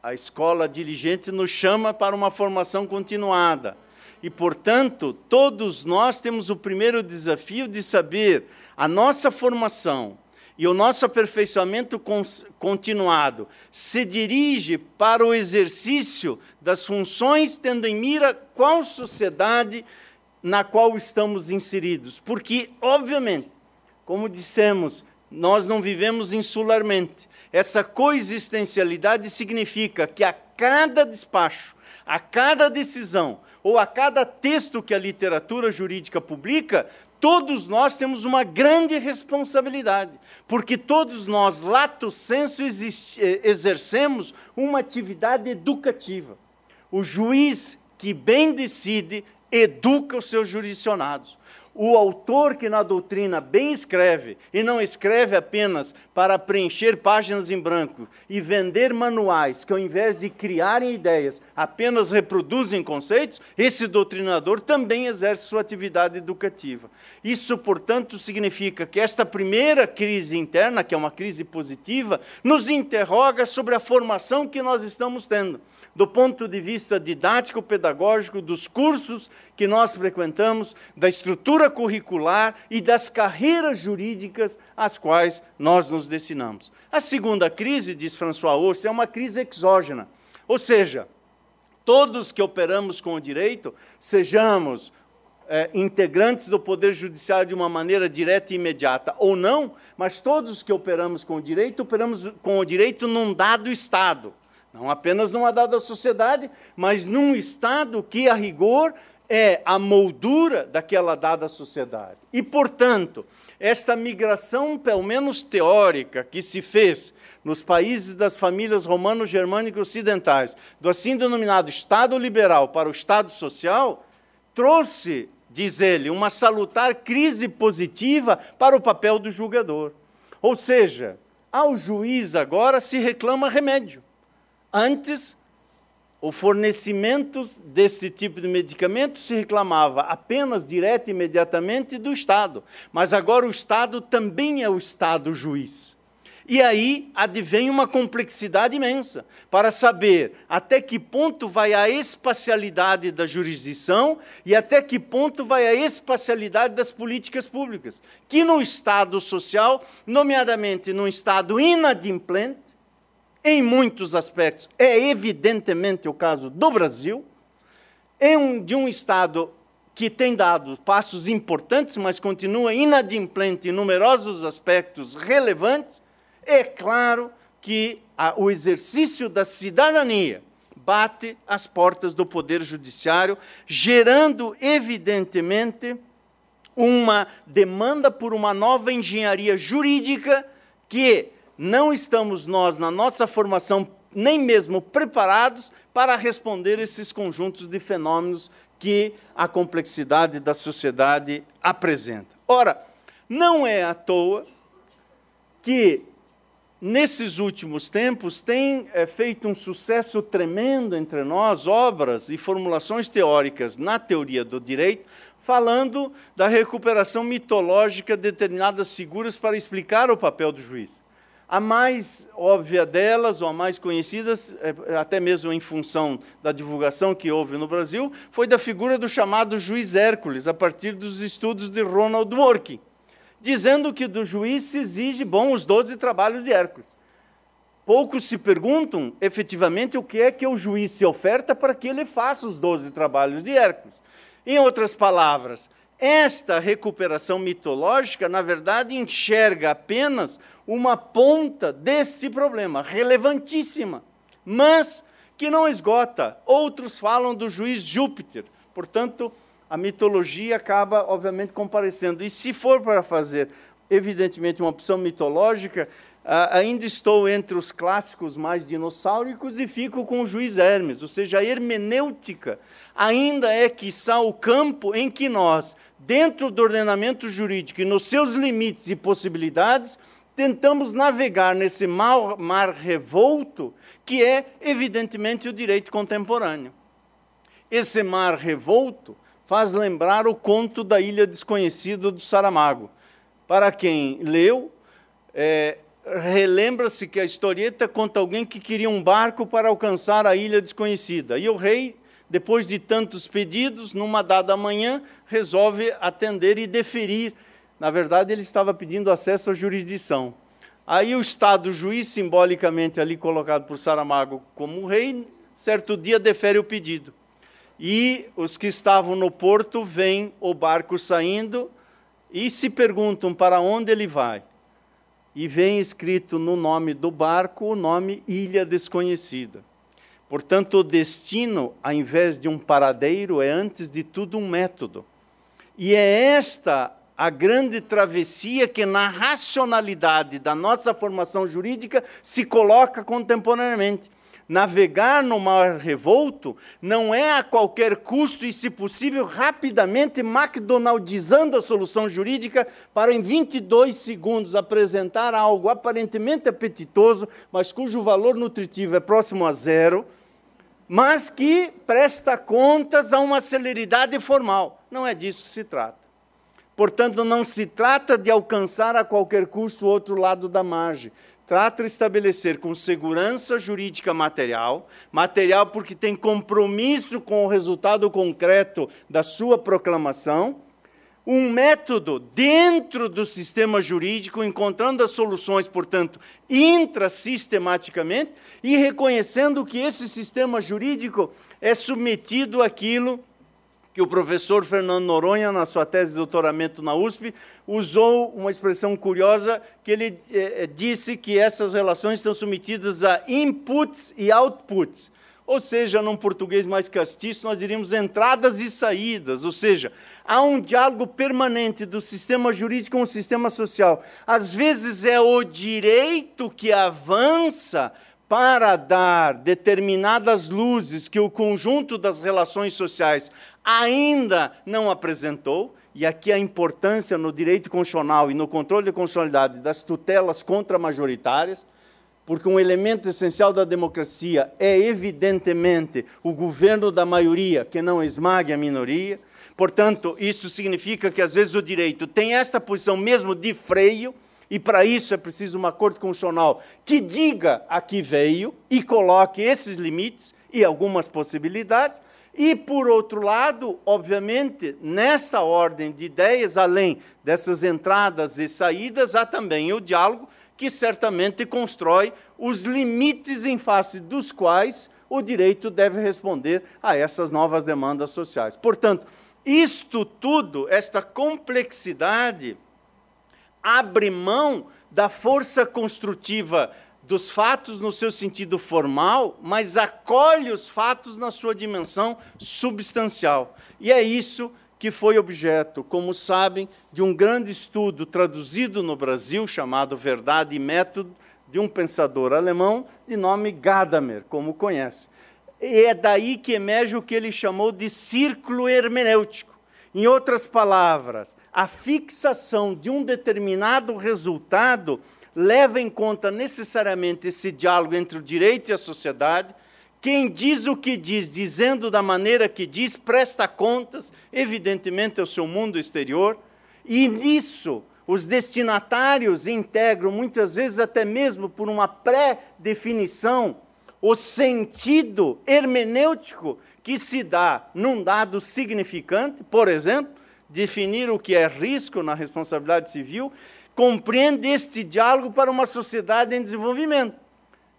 a escola diligente nos chama para uma formação continuada. E, portanto, todos nós temos o primeiro desafio de saber a nossa formação e o nosso aperfeiçoamento continuado se dirige para o exercício das funções, tendo em mira qual sociedade na qual estamos inseridos. Porque, obviamente, como dissemos, nós não vivemos insularmente. Essa coexistencialidade significa que a cada despacho, a cada decisão ou a cada texto que a literatura jurídica publica, todos nós temos uma grande responsabilidade, porque todos nós, lato senso, eh, exercemos uma atividade educativa. O juiz que bem decide educa os seus jurisdicionados o autor que na doutrina bem escreve, e não escreve apenas para preencher páginas em branco e vender manuais que, ao invés de criarem ideias, apenas reproduzem conceitos, esse doutrinador também exerce sua atividade educativa. Isso, portanto, significa que esta primeira crise interna, que é uma crise positiva, nos interroga sobre a formação que nós estamos tendo do ponto de vista didático-pedagógico, dos cursos que nós frequentamos, da estrutura curricular e das carreiras jurídicas às quais nós nos destinamos. A segunda crise, diz François Orso, é uma crise exógena, ou seja, todos que operamos com o direito, sejamos é, integrantes do Poder Judiciário de uma maneira direta e imediata ou não, mas todos que operamos com o direito, operamos com o direito num dado Estado. Não apenas numa dada sociedade, mas num Estado que, a rigor, é a moldura daquela dada sociedade. E, portanto, esta migração, pelo menos teórica, que se fez nos países das famílias romano-germânicas ocidentais, do assim denominado Estado liberal para o Estado social, trouxe, diz ele, uma salutar crise positiva para o papel do julgador. Ou seja, ao juiz agora se reclama remédio. Antes, o fornecimento deste tipo de medicamento se reclamava apenas direta e imediatamente do Estado. Mas agora o Estado também é o Estado juiz. E aí advém uma complexidade imensa para saber até que ponto vai a espacialidade da jurisdição e até que ponto vai a espacialidade das políticas públicas, que no Estado social, nomeadamente num Estado inadimplente, em muitos aspectos, é evidentemente o caso do Brasil, é um, de um Estado que tem dado passos importantes, mas continua inadimplente em numerosos aspectos relevantes, é claro que a, o exercício da cidadania bate às portas do Poder Judiciário, gerando, evidentemente, uma demanda por uma nova engenharia jurídica que não estamos nós, na nossa formação, nem mesmo preparados para responder esses conjuntos de fenômenos que a complexidade da sociedade apresenta. Ora, não é à toa que, nesses últimos tempos, tem é, feito um sucesso tremendo entre nós obras e formulações teóricas na teoria do direito, falando da recuperação mitológica de determinadas figuras para explicar o papel do juiz. A mais óbvia delas, ou a mais conhecida, é, até mesmo em função da divulgação que houve no Brasil, foi da figura do chamado juiz Hércules, a partir dos estudos de Ronald Dworkin, dizendo que do juiz se exige, bom, os 12 trabalhos de Hércules. Poucos se perguntam, efetivamente, o que é que o juiz se oferta para que ele faça os 12 trabalhos de Hércules. Em outras palavras, esta recuperação mitológica, na verdade, enxerga apenas uma ponta desse problema, relevantíssima, mas que não esgota. Outros falam do juiz Júpiter. Portanto, a mitologia acaba, obviamente, comparecendo. E se for para fazer, evidentemente, uma opção mitológica, ainda estou entre os clássicos mais dinossáuricos e fico com o juiz Hermes. Ou seja, a hermenêutica ainda é, quiçá, o campo em que nós, dentro do ordenamento jurídico e nos seus limites e possibilidades, tentamos navegar nesse mar, mar revolto, que é, evidentemente, o direito contemporâneo. Esse mar revolto faz lembrar o conto da Ilha Desconhecida do Saramago. Para quem leu, é, relembra-se que a historieta conta alguém que queria um barco para alcançar a ilha desconhecida. E o rei, depois de tantos pedidos, numa dada manhã, resolve atender e deferir na verdade, ele estava pedindo acesso à jurisdição. Aí o Estado, juiz simbolicamente ali colocado por Saramago como rei, certo dia defere o pedido. E os que estavam no porto veem o barco saindo e se perguntam para onde ele vai. E vem escrito no nome do barco o nome Ilha Desconhecida. Portanto, o destino, ao invés de um paradeiro, é antes de tudo um método. E é esta a grande travessia que, na racionalidade da nossa formação jurídica, se coloca contemporaneamente. Navegar no mar revolto não é a qualquer custo e, se possível, rapidamente McDonaldizando a solução jurídica para, em 22 segundos, apresentar algo aparentemente apetitoso, mas cujo valor nutritivo é próximo a zero, mas que presta contas a uma celeridade formal. Não é disso que se trata. Portanto, não se trata de alcançar a qualquer custo o outro lado da margem. Trata de estabelecer com segurança jurídica material, material porque tem compromisso com o resultado concreto da sua proclamação, um método dentro do sistema jurídico, encontrando as soluções, portanto, intrasistematicamente, e reconhecendo que esse sistema jurídico é submetido àquilo que que o professor Fernando Noronha, na sua tese de doutoramento na USP, usou uma expressão curiosa que ele eh, eh, disse que essas relações estão submetidas a inputs e outputs. Ou seja, num português mais castiço, nós diríamos entradas e saídas, ou seja, há um diálogo permanente do sistema jurídico com o sistema social. Às vezes é o direito que avança para dar determinadas luzes que o conjunto das relações sociais ainda não apresentou, e aqui a importância no direito constitucional e no controle de constitucionalidade das tutelas contramajoritárias, porque um elemento essencial da democracia é, evidentemente, o governo da maioria que não esmague a minoria. Portanto, isso significa que, às vezes, o direito tem esta posição mesmo de freio, e para isso é preciso uma Corte Constitucional que diga a que veio e coloque esses limites e algumas possibilidades, e, por outro lado, obviamente, nessa ordem de ideias, além dessas entradas e saídas, há também o diálogo, que certamente constrói os limites em face dos quais o direito deve responder a essas novas demandas sociais. Portanto, isto tudo, esta complexidade, abre mão da força construtiva dos fatos no seu sentido formal, mas acolhe os fatos na sua dimensão substancial. E é isso que foi objeto, como sabem, de um grande estudo traduzido no Brasil chamado Verdade e Método, de um pensador alemão de nome Gadamer, como conhece. E é daí que emerge o que ele chamou de círculo hermenêutico. Em outras palavras, a fixação de um determinado resultado leva em conta necessariamente esse diálogo entre o direito e a sociedade. Quem diz o que diz, dizendo da maneira que diz, presta contas, evidentemente, ao é seu mundo exterior. E nisso, os destinatários integram, muitas vezes até mesmo por uma pré-definição, o sentido hermenêutico que se dá num dado significante, por exemplo, definir o que é risco na responsabilidade civil compreende este diálogo para uma sociedade em desenvolvimento.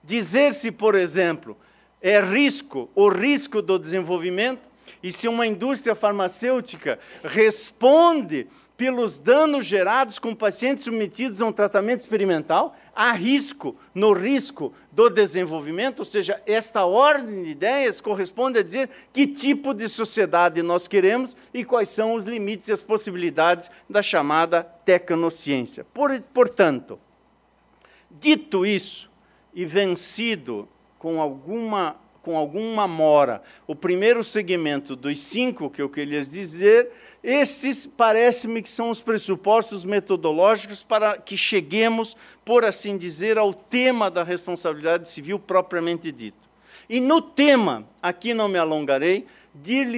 Dizer-se, por exemplo, é risco, o risco do desenvolvimento, e se uma indústria farmacêutica responde pelos danos gerados com pacientes submetidos a um tratamento experimental, há risco, no risco do desenvolvimento, ou seja, esta ordem de ideias corresponde a dizer que tipo de sociedade nós queremos e quais são os limites e as possibilidades da chamada tecnociência. Por, portanto, dito isso, e vencido com alguma com alguma mora o primeiro segmento dos cinco que eu queria dizer, esses parece-me que são os pressupostos metodológicos para que cheguemos, por assim dizer, ao tema da responsabilidade civil propriamente dito. E no tema, aqui não me alongarei, dir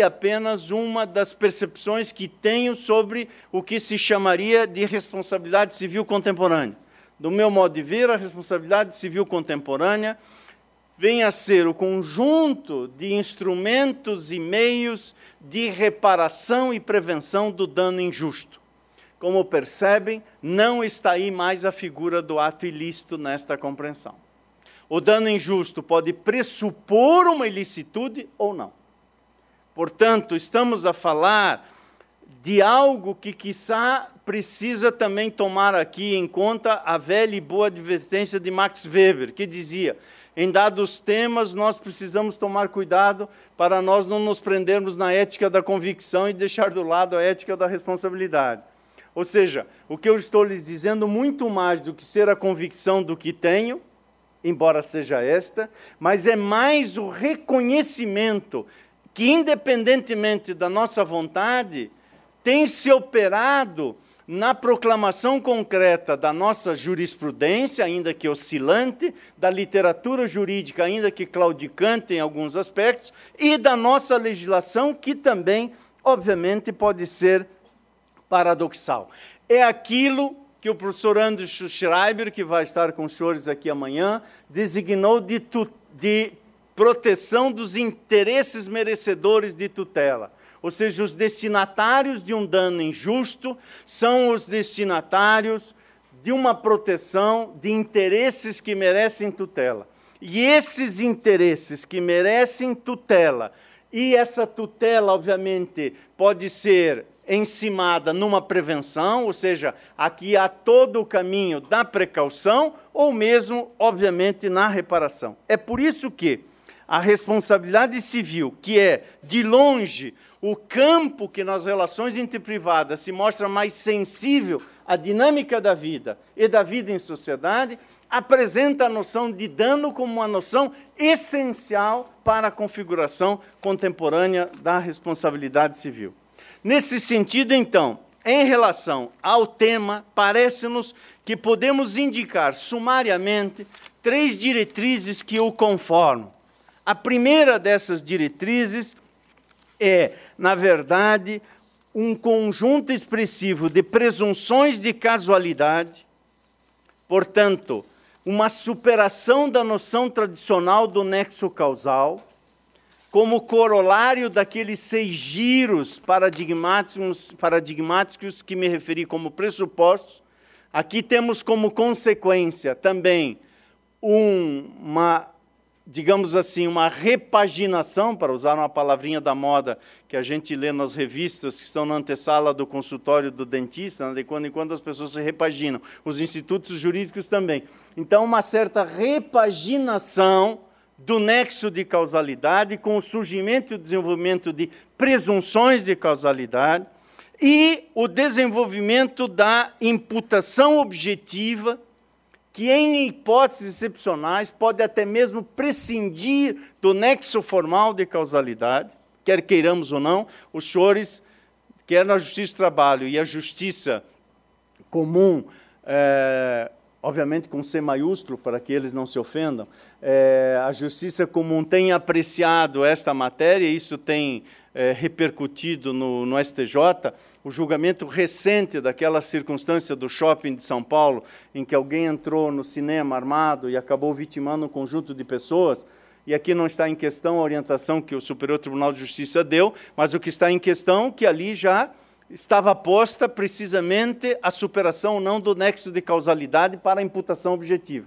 apenas uma das percepções que tenho sobre o que se chamaria de responsabilidade civil contemporânea. Do meu modo de ver, a responsabilidade civil contemporânea venha a ser o conjunto de instrumentos e meios de reparação e prevenção do dano injusto. Como percebem, não está aí mais a figura do ato ilícito nesta compreensão. O dano injusto pode pressupor uma ilicitude ou não. Portanto, estamos a falar de algo que, quizá precisa também tomar aqui em conta a velha e boa advertência de Max Weber, que dizia: em dados temas, nós precisamos tomar cuidado para nós não nos prendermos na ética da convicção e deixar do lado a ética da responsabilidade. Ou seja, o que eu estou lhes dizendo, muito mais do que ser a convicção do que tenho, embora seja esta, mas é mais o reconhecimento que, independentemente da nossa vontade, tem se operado na proclamação concreta da nossa jurisprudência, ainda que oscilante, da literatura jurídica, ainda que claudicante em alguns aspectos, e da nossa legislação, que também, obviamente, pode ser paradoxal. É aquilo que o professor Andrew Schreiber, que vai estar com os senhores aqui amanhã, designou de, de proteção dos interesses merecedores de tutela. Ou seja, os destinatários de um dano injusto são os destinatários de uma proteção de interesses que merecem tutela. E esses interesses que merecem tutela, e essa tutela, obviamente, pode ser encimada numa prevenção, ou seja, aqui há todo o caminho da precaução, ou mesmo, obviamente, na reparação. É por isso que a responsabilidade civil, que é, de longe, o campo que nas relações interprivadas se mostra mais sensível à dinâmica da vida e da vida em sociedade, apresenta a noção de dano como uma noção essencial para a configuração contemporânea da responsabilidade civil. Nesse sentido, então, em relação ao tema, parece-nos que podemos indicar sumariamente três diretrizes que o conformam. A primeira dessas diretrizes é, na verdade, um conjunto expressivo de presunções de casualidade, portanto, uma superação da noção tradicional do nexo causal, como corolário daqueles seis giros paradigmáticos, paradigmáticos que me referi como pressupostos, aqui temos como consequência também uma digamos assim, uma repaginação, para usar uma palavrinha da moda que a gente lê nas revistas que estão na antessala do consultório do dentista, né, de quando em quando as pessoas se repaginam, os institutos jurídicos também. Então, uma certa repaginação do nexo de causalidade com o surgimento e o desenvolvimento de presunções de causalidade e o desenvolvimento da imputação objetiva que, em hipóteses excepcionais, pode até mesmo prescindir do nexo formal de causalidade, quer queiramos ou não, os senhores, quer na Justiça do Trabalho e a Justiça comum, é, obviamente com C maiúsculo, para que eles não se ofendam, é, a Justiça Comum tem apreciado esta matéria, isso tem é, repercutido no, no STJ, o julgamento recente daquela circunstância do shopping de São Paulo, em que alguém entrou no cinema armado e acabou vitimando um conjunto de pessoas. E aqui não está em questão a orientação que o Superior Tribunal de Justiça deu, mas o que está em questão é que ali já estava posta precisamente a superação ou não do nexo de causalidade para a imputação objetiva.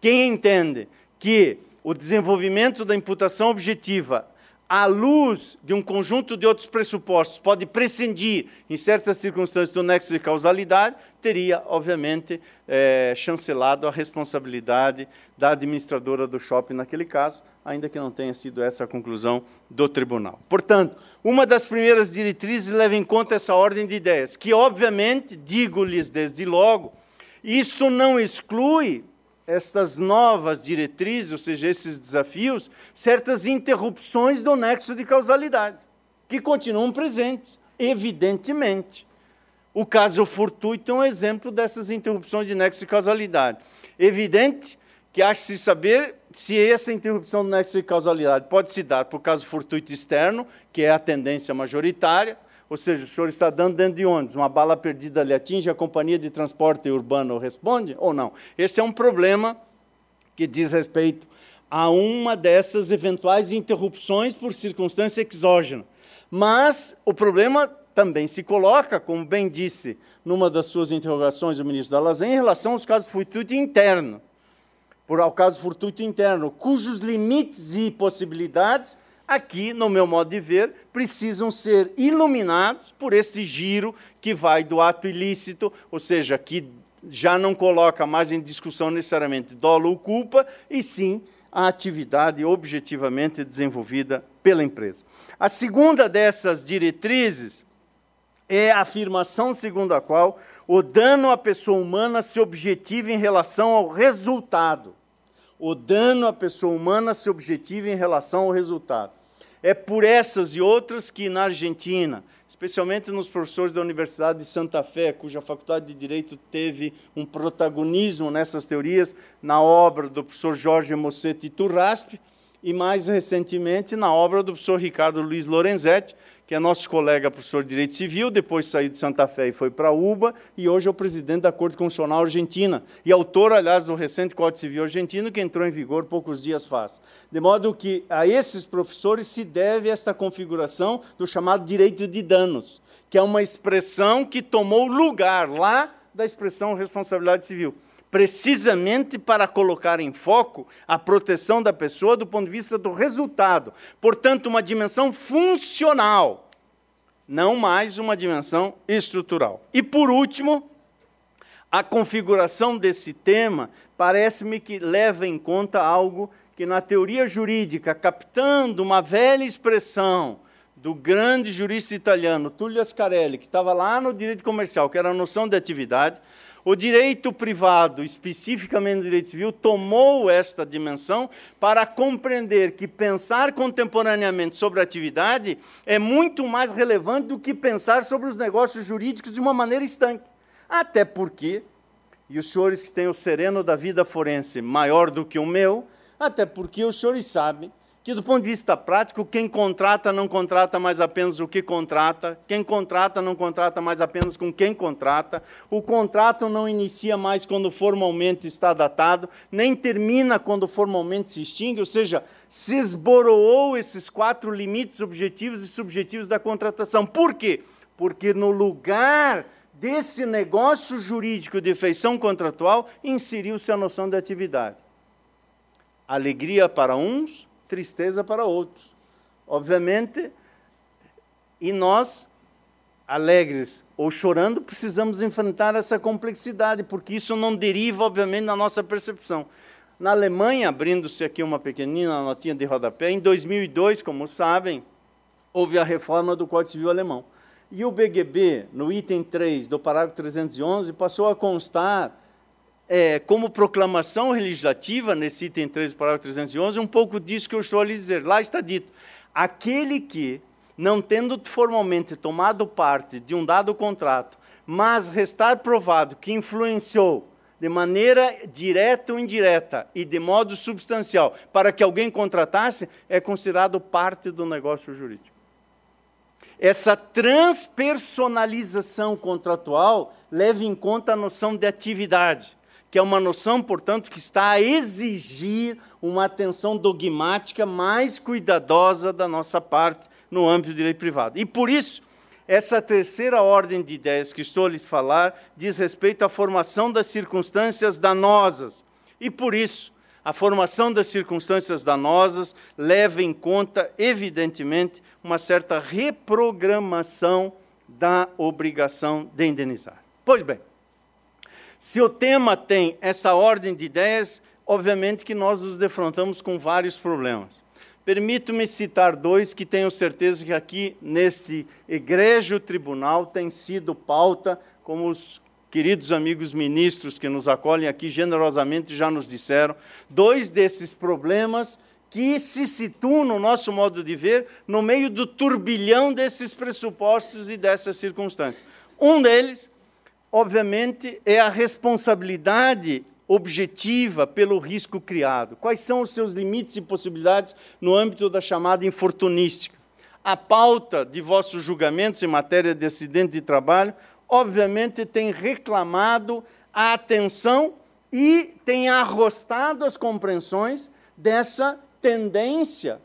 Quem entende que o desenvolvimento da imputação objetiva à luz de um conjunto de outros pressupostos, pode prescindir, em certas circunstâncias, do nexo de causalidade, teria, obviamente, é, chancelado a responsabilidade da administradora do shopping naquele caso, ainda que não tenha sido essa a conclusão do tribunal. Portanto, uma das primeiras diretrizes leva em conta essa ordem de ideias, que, obviamente, digo-lhes desde logo, isso não exclui estas novas diretrizes, ou seja, esses desafios, certas interrupções do nexo de causalidade, que continuam presentes, evidentemente. O caso fortuito é um exemplo dessas interrupções de nexo de causalidade. Evidente que há se saber se essa interrupção do nexo de causalidade pode se dar por caso fortuito externo, que é a tendência majoritária, ou seja, o senhor está dando dentro de ônibus, uma bala perdida lhe atinge, a companhia de transporte urbano responde ou não? Esse é um problema que diz respeito a uma dessas eventuais interrupções por circunstância exógena. Mas o problema também se coloca, como bem disse numa das suas interrogações o ministro da em relação aos casos fortuito interno, por ao caso fortuito interno, cujos limites e possibilidades aqui, no meu modo de ver, precisam ser iluminados por esse giro que vai do ato ilícito, ou seja, que já não coloca mais em discussão necessariamente dolo ou culpa, e sim a atividade objetivamente desenvolvida pela empresa. A segunda dessas diretrizes é a afirmação segundo a qual o dano à pessoa humana se objetiva em relação ao resultado o dano à pessoa humana se objetiva em relação ao resultado. É por essas e outras que na Argentina, especialmente nos professores da Universidade de Santa Fé, cuja Faculdade de Direito teve um protagonismo nessas teorias, na obra do professor Jorge Mossetti Turraspe, e mais recentemente na obra do professor Ricardo Luiz Lorenzetti, que é nosso colega professor de Direito Civil, depois saiu de Santa Fé e foi para a UBA, e hoje é o presidente da Corte Constitucional Argentina, e autor, aliás, do recente Código Civil Argentino, que entrou em vigor poucos dias faz. De modo que a esses professores se deve esta configuração do chamado direito de danos, que é uma expressão que tomou lugar lá da expressão responsabilidade civil precisamente para colocar em foco a proteção da pessoa do ponto de vista do resultado. Portanto, uma dimensão funcional, não mais uma dimensão estrutural. E por último, a configuração desse tema parece-me que leva em conta algo que na teoria jurídica, captando uma velha expressão do grande jurista italiano Tullio Ascarelli, que estava lá no direito comercial, que era a noção de atividade, o direito privado, especificamente o direito civil, tomou esta dimensão para compreender que pensar contemporaneamente sobre a atividade é muito mais relevante do que pensar sobre os negócios jurídicos de uma maneira estanque. Até porque, e os senhores que têm o sereno da vida forense maior do que o meu, até porque os senhores sabem que, do ponto de vista prático, quem contrata não contrata mais apenas o que contrata, quem contrata não contrata mais apenas com quem contrata, o contrato não inicia mais quando formalmente está datado, nem termina quando formalmente se extingue, ou seja, se esboroou esses quatro limites objetivos e subjetivos da contratação. Por quê? Porque no lugar desse negócio jurídico de feição contratual inseriu-se a noção de atividade. Alegria para uns, tristeza para outros. Obviamente, e nós, alegres ou chorando, precisamos enfrentar essa complexidade, porque isso não deriva, obviamente, na nossa percepção. Na Alemanha, abrindo-se aqui uma pequenina notinha de rodapé, em 2002, como sabem, houve a reforma do Código Civil Alemão. E o BGB, no item 3 do parágrafo 311, passou a constar é, como proclamação legislativa, nesse item 13, parágrafo 311, um pouco disso que eu estou a lhe dizer. Lá está dito: aquele que, não tendo formalmente tomado parte de um dado contrato, mas restar provado que influenciou de maneira direta ou indireta e de modo substancial para que alguém contratasse, é considerado parte do negócio jurídico. Essa transpersonalização contratual leva em conta a noção de atividade que é uma noção, portanto, que está a exigir uma atenção dogmática mais cuidadosa da nossa parte no âmbito do direito privado. E por isso, essa terceira ordem de ideias que estou a lhes falar diz respeito à formação das circunstâncias danosas. E por isso, a formação das circunstâncias danosas leva em conta, evidentemente, uma certa reprogramação da obrigação de indenizar. Pois bem, se o tema tem essa ordem de ideias, obviamente que nós nos defrontamos com vários problemas. Permito-me citar dois que tenho certeza que aqui, neste igrejo tribunal, tem sido pauta, como os queridos amigos ministros que nos acolhem aqui generosamente já nos disseram, dois desses problemas que se situam, no nosso modo de ver, no meio do turbilhão desses pressupostos e dessas circunstâncias. Um deles obviamente, é a responsabilidade objetiva pelo risco criado. Quais são os seus limites e possibilidades no âmbito da chamada infortunística? A pauta de vossos julgamentos em matéria de acidente de trabalho, obviamente, tem reclamado a atenção e tem arrostado as compreensões dessa tendência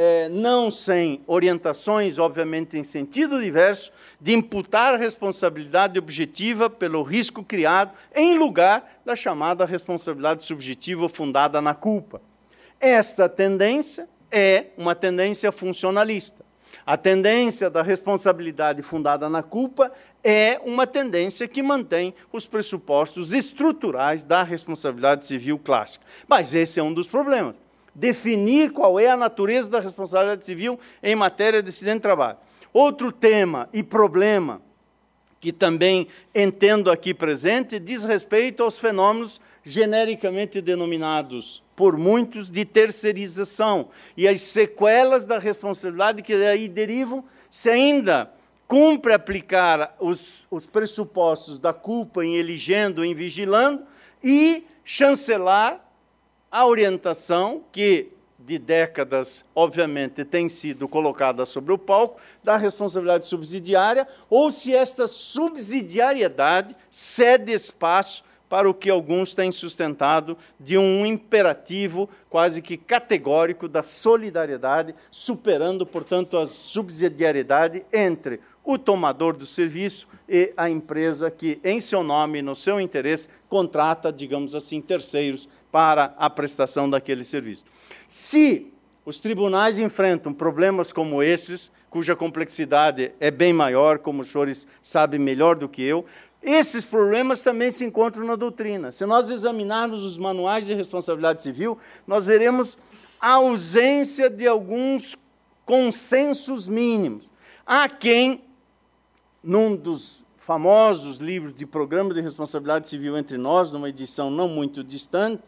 é, não sem orientações, obviamente em sentido diverso, de imputar a responsabilidade objetiva pelo risco criado em lugar da chamada responsabilidade subjetiva fundada na culpa. Esta tendência é uma tendência funcionalista. A tendência da responsabilidade fundada na culpa é uma tendência que mantém os pressupostos estruturais da responsabilidade civil clássica. Mas esse é um dos problemas definir qual é a natureza da responsabilidade civil em matéria de acidente de trabalho. Outro tema e problema que também entendo aqui presente diz respeito aos fenômenos genericamente denominados por muitos de terceirização e as sequelas da responsabilidade que daí derivam, se ainda cumpre aplicar os, os pressupostos da culpa em eligendo, em vigilando e chancelar a orientação que de décadas, obviamente, tem sido colocada sobre o palco da responsabilidade subsidiária, ou se esta subsidiariedade cede espaço para o que alguns têm sustentado de um imperativo quase que categórico da solidariedade, superando, portanto, a subsidiariedade entre o tomador do serviço e a empresa que, em seu nome e no seu interesse, contrata, digamos assim, terceiros para a prestação daquele serviço. Se os tribunais enfrentam problemas como esses, cuja complexidade é bem maior, como os senhores sabem melhor do que eu, esses problemas também se encontram na doutrina. Se nós examinarmos os manuais de responsabilidade civil, nós veremos a ausência de alguns consensos mínimos. Há quem, num dos famosos livros de programa de responsabilidade civil entre nós, numa edição não muito distante,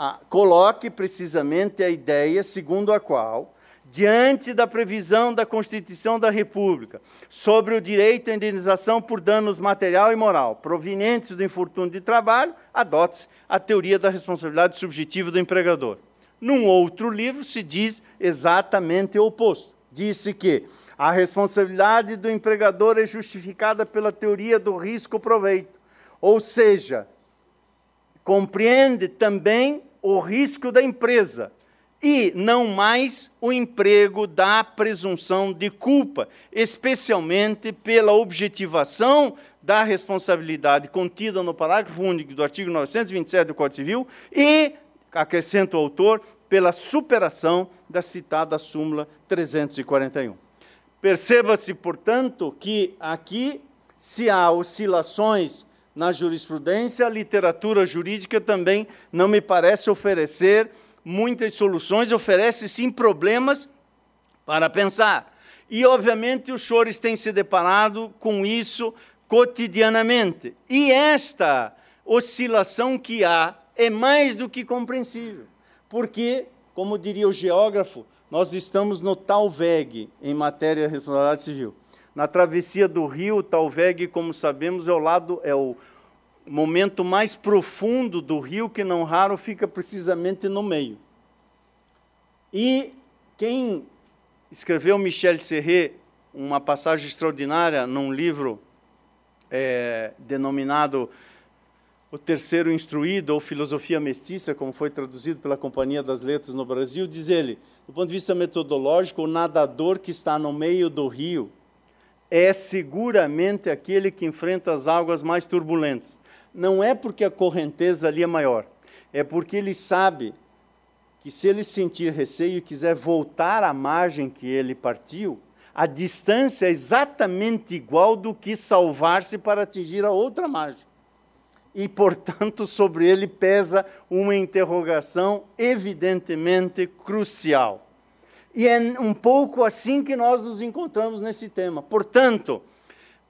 ah, coloque precisamente a ideia segundo a qual, diante da previsão da Constituição da República sobre o direito à indenização por danos material e moral provenientes do infortúnio de trabalho, adote a teoria da responsabilidade subjetiva do empregador. Num outro livro se diz exatamente o oposto. Disse que a responsabilidade do empregador é justificada pela teoria do risco-proveito, ou seja, compreende também o risco da empresa e não mais o emprego da presunção de culpa, especialmente pela objetivação da responsabilidade contida no parágrafo único do artigo 927 do Código Civil e, acrescenta o autor, pela superação da citada súmula 341. Perceba-se, portanto, que aqui se há oscilações na jurisprudência, a literatura jurídica também não me parece oferecer muitas soluções, oferece sim problemas para pensar. E, obviamente, os chores têm se deparado com isso cotidianamente. E esta oscilação que há é mais do que compreensível, porque, como diria o geógrafo, nós estamos no tal VEG em matéria de responsabilidade civil. Na travessia do rio Talveg, como sabemos, é o lado é o momento mais profundo do rio que não raro fica precisamente no meio. E quem escreveu Michel Serret uma passagem extraordinária num livro é, denominado o terceiro instruído, ou filosofia mestiça, como foi traduzido pela Companhia das Letras no Brasil, diz ele, do ponto de vista metodológico, o nadador que está no meio do rio é seguramente aquele que enfrenta as águas mais turbulentas. Não é porque a correnteza ali é maior, é porque ele sabe que se ele sentir receio e quiser voltar à margem que ele partiu, a distância é exatamente igual do que salvar-se para atingir a outra margem. E, portanto, sobre ele pesa uma interrogação evidentemente crucial. E é um pouco assim que nós nos encontramos nesse tema. Portanto,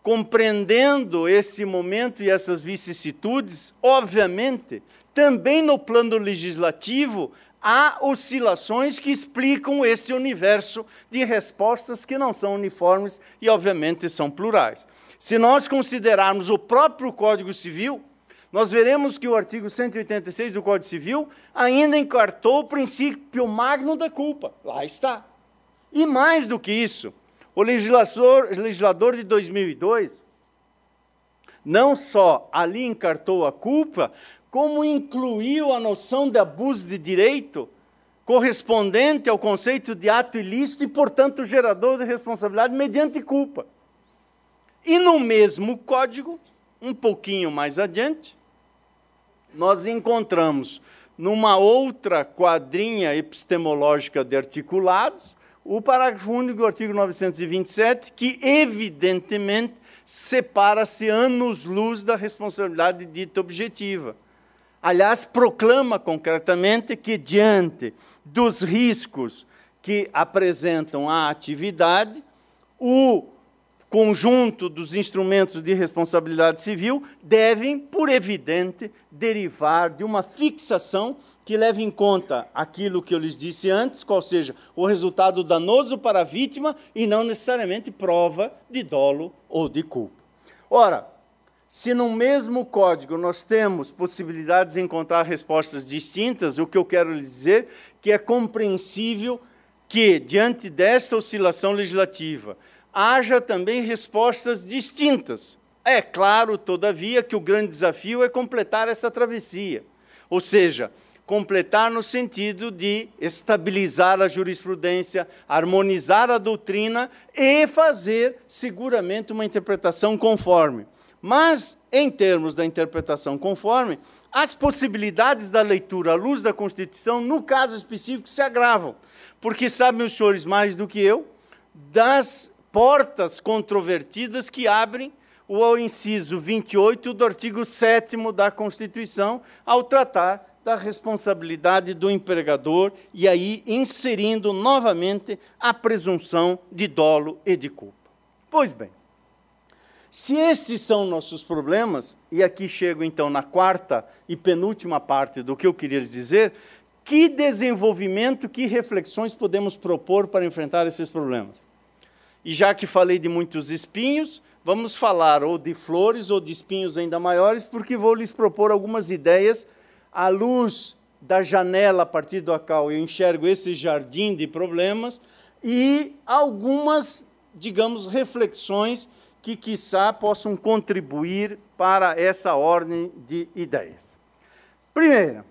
compreendendo esse momento e essas vicissitudes, obviamente, também no plano legislativo há oscilações que explicam esse universo de respostas que não são uniformes e, obviamente, são plurais. Se nós considerarmos o próprio Código Civil, nós veremos que o artigo 186 do Código Civil ainda encartou o princípio magno da culpa. Lá está. E mais do que isso, o legislador, legislador de 2002 não só ali encartou a culpa, como incluiu a noção de abuso de direito correspondente ao conceito de ato ilícito e, portanto, gerador de responsabilidade mediante culpa. E no mesmo código, um pouquinho mais adiante, nós encontramos numa outra quadrinha epistemológica de articulados o parágrafo único do artigo 927, que evidentemente separa-se anos-luz da responsabilidade dita objetiva. Aliás, proclama concretamente que, diante dos riscos que apresentam a atividade, o conjunto dos instrumentos de responsabilidade civil devem, por evidente, derivar de uma fixação que leve em conta aquilo que eu lhes disse antes, qual seja o resultado danoso para a vítima e não necessariamente prova de dolo ou de culpa. Ora, se no mesmo código nós temos possibilidades de encontrar respostas distintas, o que eu quero lhes dizer que é compreensível que diante desta oscilação legislativa haja também respostas distintas. É claro, todavia, que o grande desafio é completar essa travessia, ou seja, completar no sentido de estabilizar a jurisprudência, harmonizar a doutrina e fazer seguramente uma interpretação conforme. Mas, em termos da interpretação conforme, as possibilidades da leitura à luz da Constituição, no caso específico, se agravam. Porque sabem os senhores mais do que eu das portas controvertidas que abrem o inciso 28 do artigo 7 da Constituição ao tratar da responsabilidade do empregador e aí inserindo novamente a presunção de dolo e de culpa. Pois bem, se estes são nossos problemas, e aqui chego então na quarta e penúltima parte do que eu queria dizer, que desenvolvimento, que reflexões podemos propor para enfrentar esses problemas? E já que falei de muitos espinhos, vamos falar ou de flores ou de espinhos ainda maiores, porque vou lhes propor algumas ideias à luz da janela a partir da qual eu enxergo esse jardim de problemas e algumas, digamos, reflexões que, quiçá, possam contribuir para essa ordem de ideias. Primeira,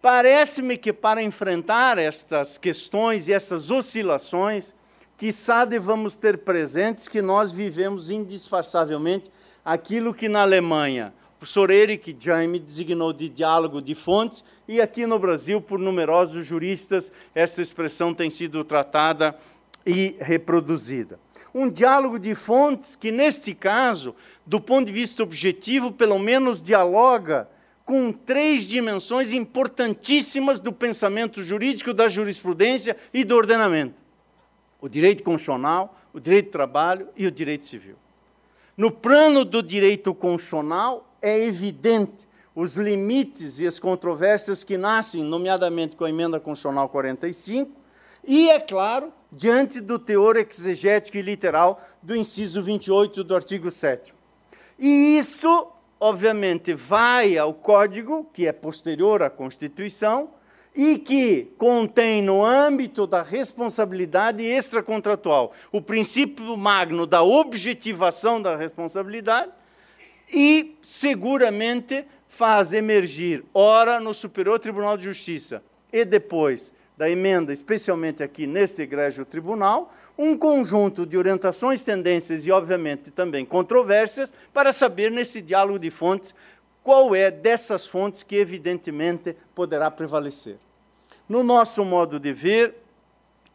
parece-me que para enfrentar estas questões e essas oscilações, sabe devamos ter presentes que nós vivemos indisfarçavelmente aquilo que na Alemanha o professor Eric Jaime designou de diálogo de fontes, e aqui no Brasil, por numerosos juristas, essa expressão tem sido tratada e reproduzida. Um diálogo de fontes que, neste caso, do ponto de vista objetivo, pelo menos dialoga com três dimensões importantíssimas do pensamento jurídico, da jurisprudência e do ordenamento o direito constitucional, o direito do trabalho e o direito civil. No plano do direito constitucional, é evidente os limites e as controvérsias que nascem, nomeadamente com a emenda constitucional 45, e, é claro, diante do teor exegético e literal do inciso 28 do artigo 7. E isso, obviamente, vai ao Código, que é posterior à Constituição, e que contém no âmbito da responsabilidade extracontratual o princípio magno da objetivação da responsabilidade e seguramente faz emergir, ora no Superior Tribunal de Justiça e depois da emenda, especialmente aqui neste egrégio tribunal, um conjunto de orientações, tendências e, obviamente, também controvérsias, para saber, nesse diálogo de fontes, qual é dessas fontes que, evidentemente, poderá prevalecer. No nosso modo de ver,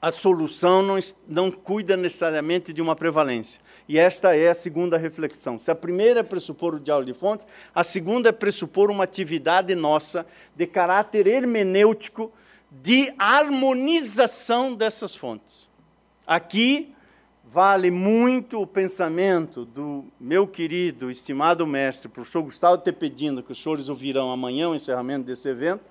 a solução não, não cuida necessariamente de uma prevalência. E esta é a segunda reflexão. Se a primeira é pressupor o diálogo de fontes, a segunda é pressupor uma atividade nossa de caráter hermenêutico de harmonização dessas fontes. Aqui vale muito o pensamento do meu querido, estimado mestre, professor Gustavo Tepedino, que os senhores ouvirão amanhã o encerramento desse evento,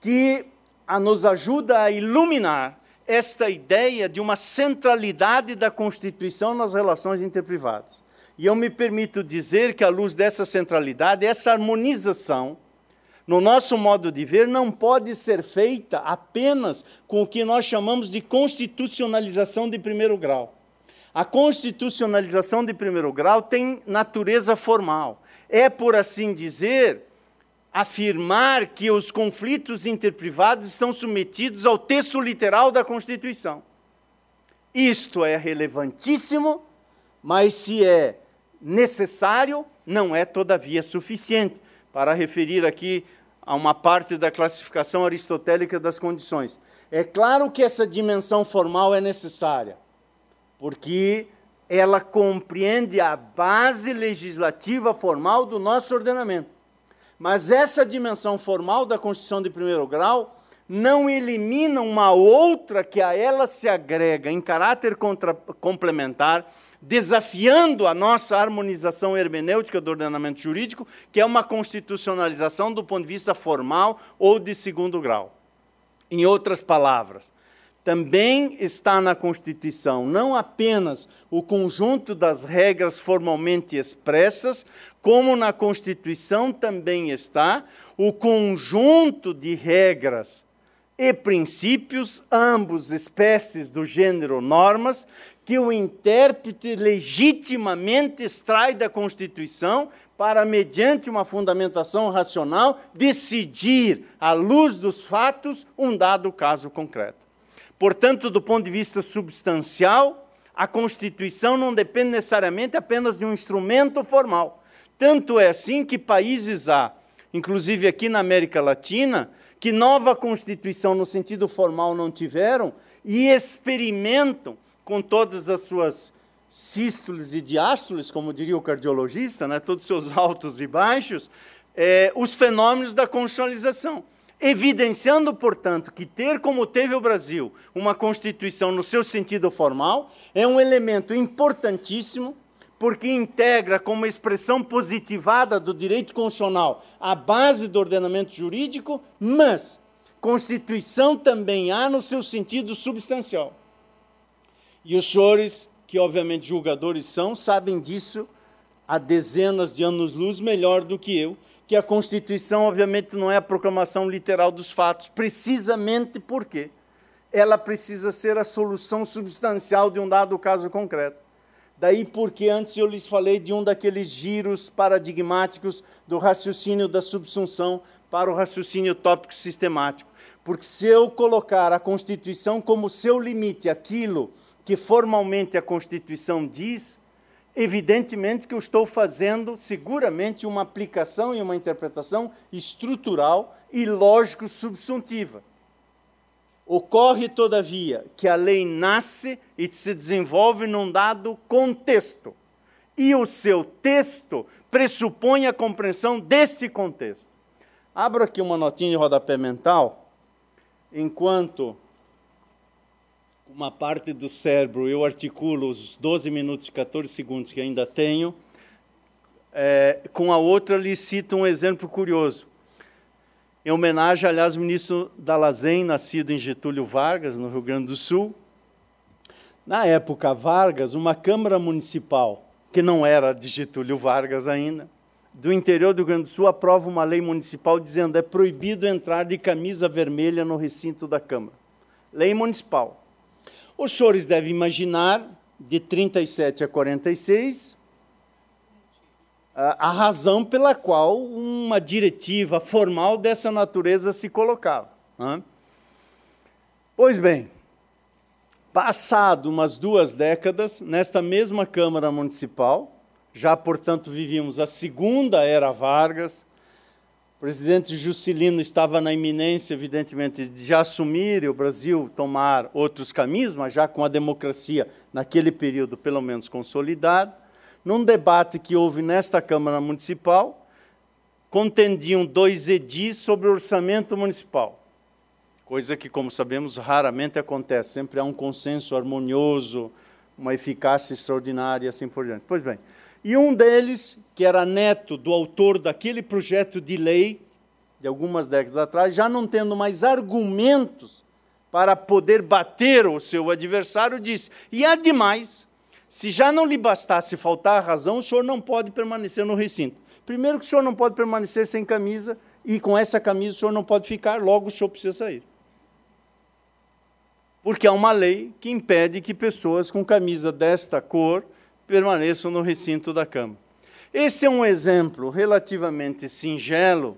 que a nos ajuda a iluminar esta ideia de uma centralidade da Constituição nas relações interprivadas. E eu me permito dizer que, à luz dessa centralidade, essa harmonização, no nosso modo de ver, não pode ser feita apenas com o que nós chamamos de constitucionalização de primeiro grau. A constitucionalização de primeiro grau tem natureza formal. É, por assim dizer, afirmar que os conflitos interprivados estão submetidos ao texto literal da Constituição. Isto é relevantíssimo, mas se é necessário, não é todavia suficiente para referir aqui a uma parte da classificação aristotélica das condições. É claro que essa dimensão formal é necessária, porque ela compreende a base legislativa formal do nosso ordenamento. Mas essa dimensão formal da Constituição de primeiro grau não elimina uma outra que a ela se agrega em caráter contra, complementar, desafiando a nossa harmonização hermenêutica do ordenamento jurídico, que é uma constitucionalização do ponto de vista formal ou de segundo grau. Em outras palavras, também está na Constituição, não apenas o conjunto das regras formalmente expressas, como na Constituição também está o conjunto de regras e princípios, ambos espécies do gênero normas, que o intérprete legitimamente extrai da Constituição para, mediante uma fundamentação racional, decidir, à luz dos fatos, um dado caso concreto. Portanto, do ponto de vista substancial, a Constituição não depende necessariamente apenas de um instrumento formal. Tanto é assim que países há, inclusive aqui na América Latina, que nova Constituição no sentido formal não tiveram e experimentam com todas as suas sístoles e diástoles, como diria o cardiologista, né, todos os seus altos e baixos, é, os fenômenos da constitucionalização. Evidenciando, portanto, que ter como teve o Brasil uma Constituição no seu sentido formal é um elemento importantíssimo, porque integra como expressão positivada do direito constitucional a base do ordenamento jurídico, mas Constituição também há no seu sentido substancial. E os senhores, que obviamente julgadores são, sabem disso há dezenas de anos-luz melhor do que eu, que a Constituição, obviamente, não é a proclamação literal dos fatos, precisamente porque ela precisa ser a solução substancial de um dado caso concreto. Daí porque antes eu lhes falei de um daqueles giros paradigmáticos do raciocínio da subsunção para o raciocínio tópico sistemático. Porque se eu colocar a Constituição como seu limite, aquilo que formalmente a Constituição diz, Evidentemente que eu estou fazendo seguramente uma aplicação e uma interpretação estrutural e lógico-subsuntiva. Ocorre, todavia, que a lei nasce e se desenvolve num dado contexto, e o seu texto pressupõe a compreensão desse contexto. Abro aqui uma notinha de rodapé mental, enquanto uma parte do cérebro, eu articulo os 12 minutos e 14 segundos que ainda tenho, é, com a outra lhe cito um exemplo curioso. Em homenagem, aliás, ao ministro Dalazem, nascido em Getúlio Vargas, no Rio Grande do Sul. Na época Vargas, uma Câmara Municipal, que não era de Getúlio Vargas ainda, do interior do Rio Grande do Sul aprova uma lei municipal dizendo que é proibido entrar de camisa vermelha no recinto da Câmara. Lei municipal. Os senhores devem imaginar, de 37 a 46, a razão pela qual uma diretiva formal dessa natureza se colocava. Pois bem, passado umas duas décadas, nesta mesma Câmara Municipal, já portanto vivíamos a segunda era Vargas, o presidente Juscelino estava na iminência, evidentemente, de já assumir e o Brasil tomar outros caminhos, mas já com a democracia, naquele período, pelo menos consolidada. Num debate que houve nesta Câmara Municipal, contendiam dois edis sobre o orçamento municipal, coisa que, como sabemos, raramente acontece. Sempre há um consenso harmonioso, uma eficácia extraordinária e assim por diante. Pois bem, e um deles, que era neto do autor daquele projeto de lei, de algumas décadas atrás, já não tendo mais argumentos para poder bater o seu adversário, disse: E ademais, se já não lhe bastasse faltar a razão, o senhor não pode permanecer no recinto. Primeiro, que o senhor não pode permanecer sem camisa, e com essa camisa o senhor não pode ficar, logo o senhor precisa sair. Porque há uma lei que impede que pessoas com camisa desta cor permaneçam no recinto da Câmara. Esse é um exemplo relativamente singelo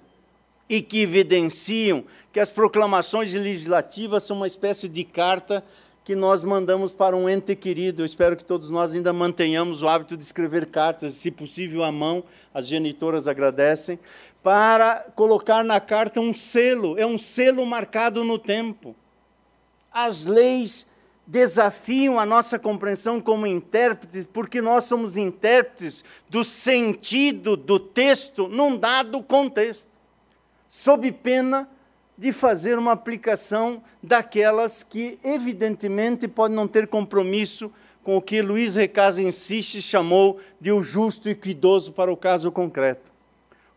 e que evidenciam que as proclamações legislativas são uma espécie de carta que nós mandamos para um ente querido. Eu espero que todos nós ainda mantenhamos o hábito de escrever cartas, se possível à mão, as genitoras agradecem, para colocar na carta um selo, é um selo marcado no tempo. As leis desafiam a nossa compreensão como intérpretes, porque nós somos intérpretes do sentido do texto num dado contexto, sob pena de fazer uma aplicação daquelas que, evidentemente, podem não ter compromisso com o que Luiz Recasa insiste chamou de o justo e cuidoso para o caso concreto.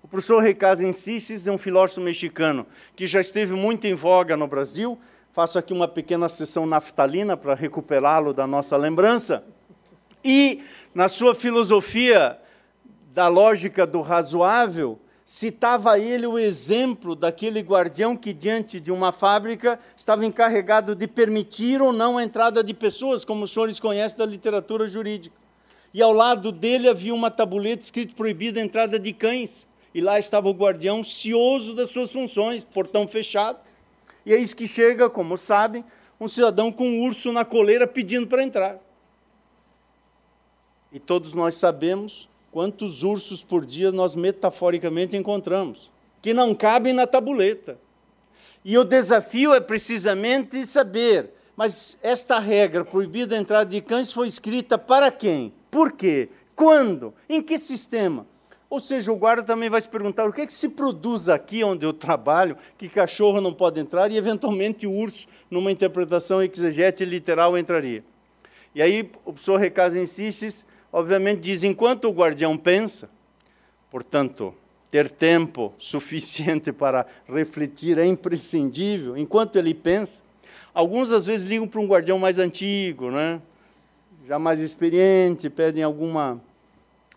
O professor Recasa insiste é um filósofo mexicano que já esteve muito em voga no Brasil, Faço aqui uma pequena sessão naftalina para recuperá-lo da nossa lembrança. E, na sua filosofia da lógica do razoável, citava ele o exemplo daquele guardião que, diante de uma fábrica, estava encarregado de permitir ou não a entrada de pessoas, como os senhores conhecem da literatura jurídica. E ao lado dele havia uma tabuleta escrito proibida a entrada de cães. E lá estava o guardião, cioso das suas funções, portão fechado, e eis que chega, como sabem, um cidadão com um urso na coleira pedindo para entrar. E todos nós sabemos quantos ursos por dia nós metaforicamente encontramos, que não cabem na tabuleta. E o desafio é precisamente saber, mas esta regra proibida a entrada de cães foi escrita para quem? Por quê? Quando? Em que sistema? Ou seja, o guarda também vai se perguntar o que, é que se produz aqui onde eu trabalho, que cachorro não pode entrar e, eventualmente, o urso, numa interpretação exegete literal, entraria. E aí o professor Recasa insiste, obviamente diz, enquanto o guardião pensa, portanto, ter tempo suficiente para refletir é imprescindível, enquanto ele pensa, alguns às vezes ligam para um guardião mais antigo, né? já mais experiente, pedem alguma,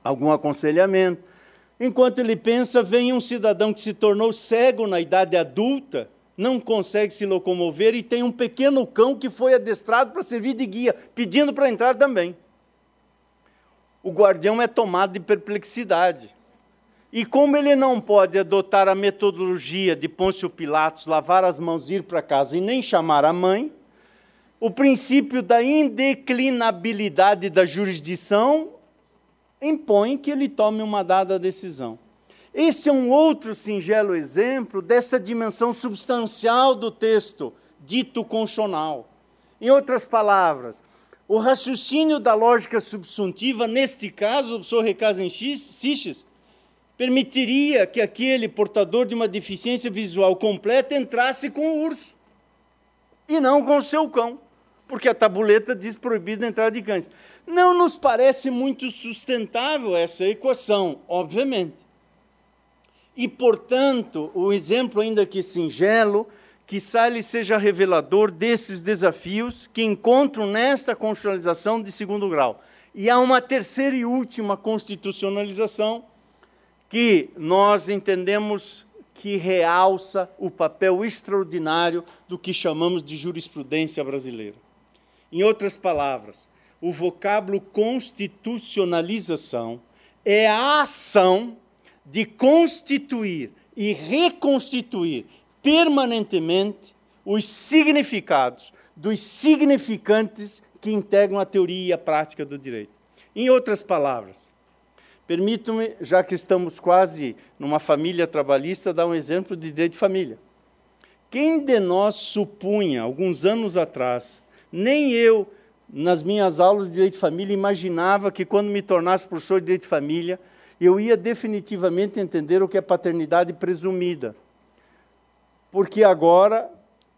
algum aconselhamento Enquanto ele pensa, vem um cidadão que se tornou cego na idade adulta, não consegue se locomover e tem um pequeno cão que foi adestrado para servir de guia, pedindo para entrar também. O guardião é tomado de perplexidade. E como ele não pode adotar a metodologia de Pôncio Pilatos, lavar as mãos, ir para casa e nem chamar a mãe, o princípio da indeclinabilidade da jurisdição impõe que ele tome uma dada decisão. Esse é um outro singelo exemplo dessa dimensão substancial do texto, dito conchonal. Em outras palavras, o raciocínio da lógica subsuntiva, neste caso, do Sr. Recasenchiches, permitiria que aquele portador de uma deficiência visual completa entrasse com o urso e não com o seu cão, porque a tabuleta diz proibido entrar de cães. Não nos parece muito sustentável essa equação, obviamente. E, portanto, o exemplo, ainda que singelo, que Sale seja revelador desses desafios que encontram nesta constitucionalização de segundo grau. E há uma terceira e última constitucionalização que nós entendemos que realça o papel extraordinário do que chamamos de jurisprudência brasileira. Em outras palavras, o vocábulo constitucionalização é a ação de constituir e reconstituir permanentemente os significados dos significantes que integram a teoria e a prática do direito. Em outras palavras, permito-me, já que estamos quase numa família trabalhista, dar um exemplo de direito de família. Quem de nós supunha, alguns anos atrás, nem eu, nas minhas aulas de direito de família, imaginava que quando me tornasse professor de direito de família, eu ia definitivamente entender o que é paternidade presumida. Porque agora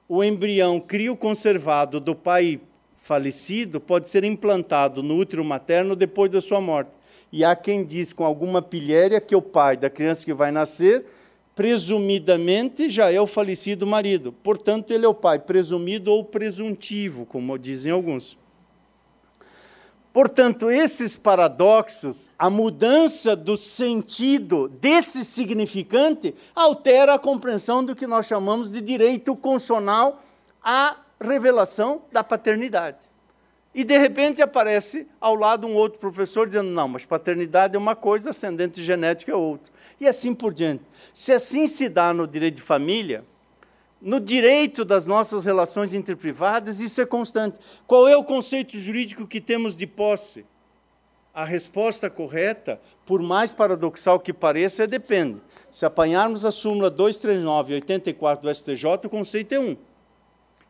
o embrião crio conservado do pai falecido pode ser implantado no útero materno depois da sua morte. E há quem diz com alguma pilhéria que o pai da criança que vai nascer, presumidamente, já é o falecido marido. Portanto, ele é o pai presumido ou presuntivo, como dizem alguns. Portanto, esses paradoxos, a mudança do sentido desse significante, altera a compreensão do que nós chamamos de direito constitucional à revelação da paternidade. E de repente aparece ao lado um outro professor dizendo: não, mas paternidade é uma coisa, ascendente genético é outra. E assim por diante. Se assim se dá no direito de família, no direito das nossas relações interprivadas, isso é constante. Qual é o conceito jurídico que temos de posse? A resposta correta, por mais paradoxal que pareça, é depende. Se apanharmos a súmula 239 84 do STJ, o conceito é 1.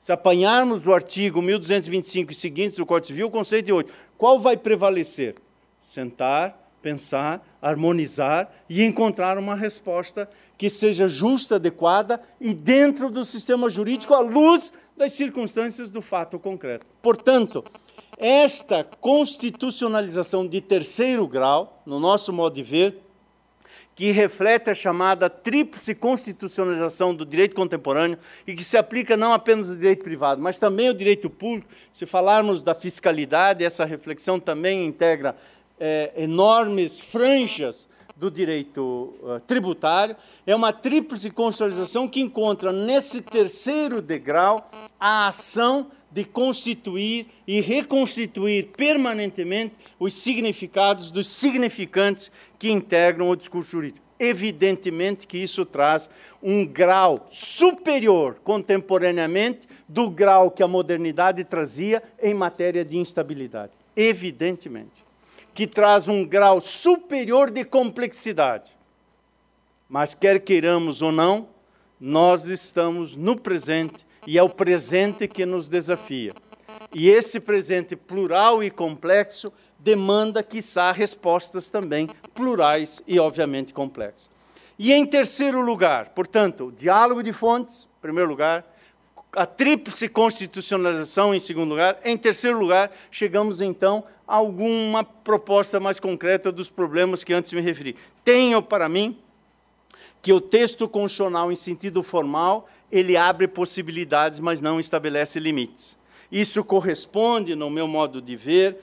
Se apanharmos o artigo 1225 e seguintes do Código Civil, o conceito é 8. Qual vai prevalecer? Sentar, pensar, harmonizar e encontrar uma resposta que seja justa, adequada e dentro do sistema jurídico à luz das circunstâncias do fato concreto. Portanto, esta constitucionalização de terceiro grau, no nosso modo de ver, que reflete a chamada tríplice constitucionalização do direito contemporâneo e que se aplica não apenas ao direito privado, mas também ao direito público. Se falarmos da fiscalidade, essa reflexão também integra é, enormes franjas do direito uh, tributário, é uma tríplice constitucionalização que encontra nesse terceiro degrau a ação de constituir e reconstituir permanentemente os significados dos significantes que integram o discurso jurídico. Evidentemente que isso traz um grau superior contemporaneamente do grau que a modernidade trazia em matéria de instabilidade. Evidentemente que traz um grau superior de complexidade. Mas quer queiramos ou não, nós estamos no presente e é o presente que nos desafia. E esse presente plural e complexo demanda, quiçá, respostas também plurais e, obviamente, complexas. E em terceiro lugar, portanto, o diálogo de fontes, em primeiro lugar, a tríplice constitucionalização, em segundo lugar. Em terceiro lugar, chegamos então a alguma proposta mais concreta dos problemas que antes me referi. Tenho para mim que o texto constitucional, em sentido formal, ele abre possibilidades, mas não estabelece limites. Isso corresponde, no meu modo de ver,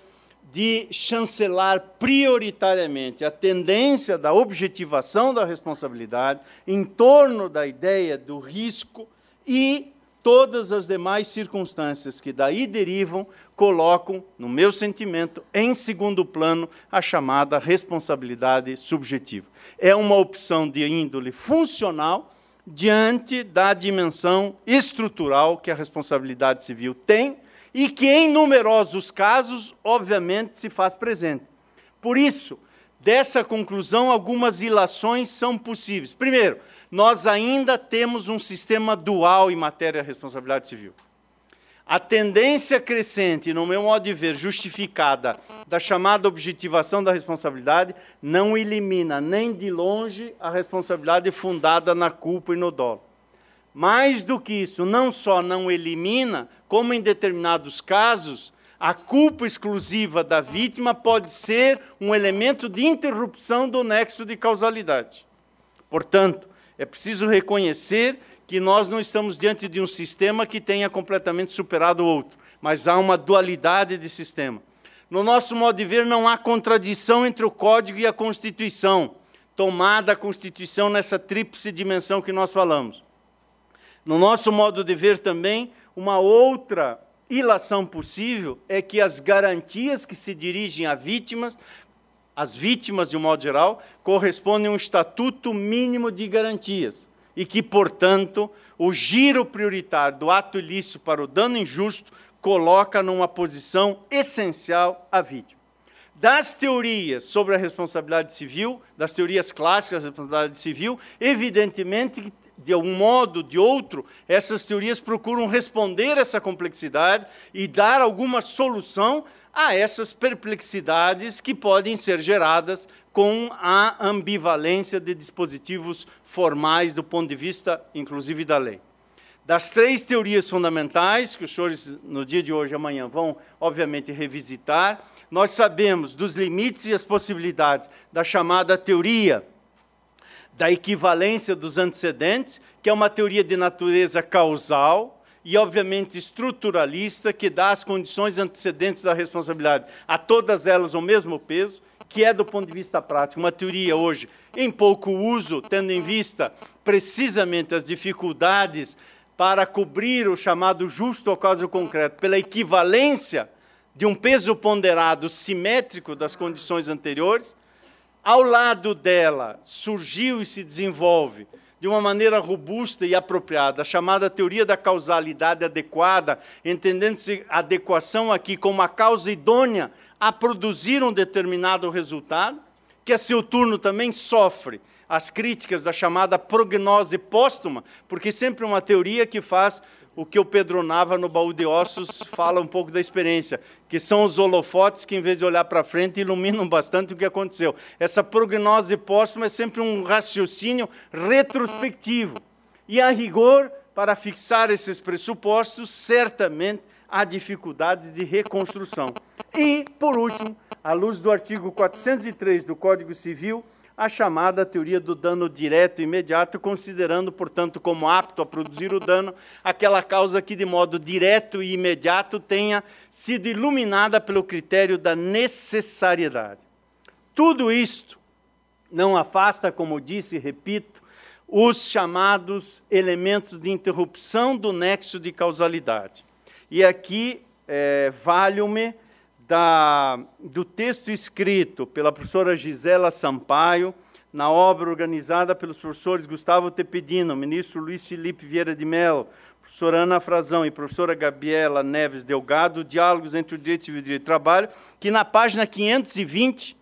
de chancelar prioritariamente a tendência da objetivação da responsabilidade em torno da ideia do risco e todas as demais circunstâncias que daí derivam colocam, no meu sentimento, em segundo plano a chamada responsabilidade subjetiva. É uma opção de índole funcional diante da dimensão estrutural que a responsabilidade civil tem e que, em numerosos casos, obviamente, se faz presente. Por isso, dessa conclusão, algumas ilações são possíveis. Primeiro, nós ainda temos um sistema dual em matéria de responsabilidade civil. A tendência crescente, no meu modo de ver, justificada da chamada objetivação da responsabilidade, não elimina nem de longe a responsabilidade fundada na culpa e no dolo. Mais do que isso, não só não elimina, como em determinados casos, a culpa exclusiva da vítima pode ser um elemento de interrupção do nexo de causalidade. Portanto, é preciso reconhecer que nós não estamos diante de um sistema que tenha completamente superado o outro, mas há uma dualidade de sistema. No nosso modo de ver, não há contradição entre o Código e a Constituição, tomada a Constituição nessa tríplice dimensão que nós falamos. No nosso modo de ver também, uma outra ilação possível é que as garantias que se dirigem a vítimas as vítimas, de um modo geral, correspondem a um estatuto mínimo de garantias e que, portanto, o giro prioritário do ato ilícito para o dano injusto coloca numa posição essencial a vítima. Das teorias sobre a responsabilidade civil, das teorias clássicas da responsabilidade civil, evidentemente de um modo ou de outro, essas teorias procuram responder essa complexidade e dar alguma solução a essas perplexidades que podem ser geradas com a ambivalência de dispositivos formais do ponto de vista, inclusive, da lei. Das três teorias fundamentais, que os senhores, no dia de hoje e amanhã, vão, obviamente, revisitar, nós sabemos dos limites e as possibilidades da chamada teoria da equivalência dos antecedentes, que é uma teoria de natureza causal, e, obviamente, estruturalista, que dá as condições antecedentes da responsabilidade a todas elas o mesmo peso, que é, do ponto de vista prático, uma teoria hoje em pouco uso, tendo em vista precisamente as dificuldades para cobrir o chamado justo ao caso concreto pela equivalência de um peso ponderado simétrico das condições anteriores. Ao lado dela surgiu e se desenvolve de uma maneira robusta e apropriada, chamada teoria da causalidade adequada, entendendo-se adequação aqui como a causa idônea a produzir um determinado resultado, que a seu turno também sofre as críticas da chamada prognose póstuma, porque sempre uma teoria que faz o que o Pedro Nava no baú de ossos fala um pouco da experiência, que são os holofotes que, em vez de olhar para frente, iluminam bastante o que aconteceu. Essa prognose póstuma é sempre um raciocínio retrospectivo. E, a rigor, para fixar esses pressupostos, certamente há dificuldades de reconstrução. E, por último, à luz do artigo 403 do Código Civil, a chamada teoria do dano direto e imediato, considerando, portanto, como apto a produzir o dano aquela causa que, de modo direto e imediato, tenha sido iluminada pelo critério da necessariedade. Tudo isto não afasta, como disse e repito, os chamados elementos de interrupção do nexo de causalidade. E aqui, é, valho-me da, do texto escrito pela professora Gisela Sampaio, na obra organizada pelos professores Gustavo Tepedino, ministro Luiz Felipe Vieira de Mello, professora Ana Frazão e professora Gabriela Neves Delgado, Diálogos entre o Direito Civil e o Direito do Trabalho, que na página 520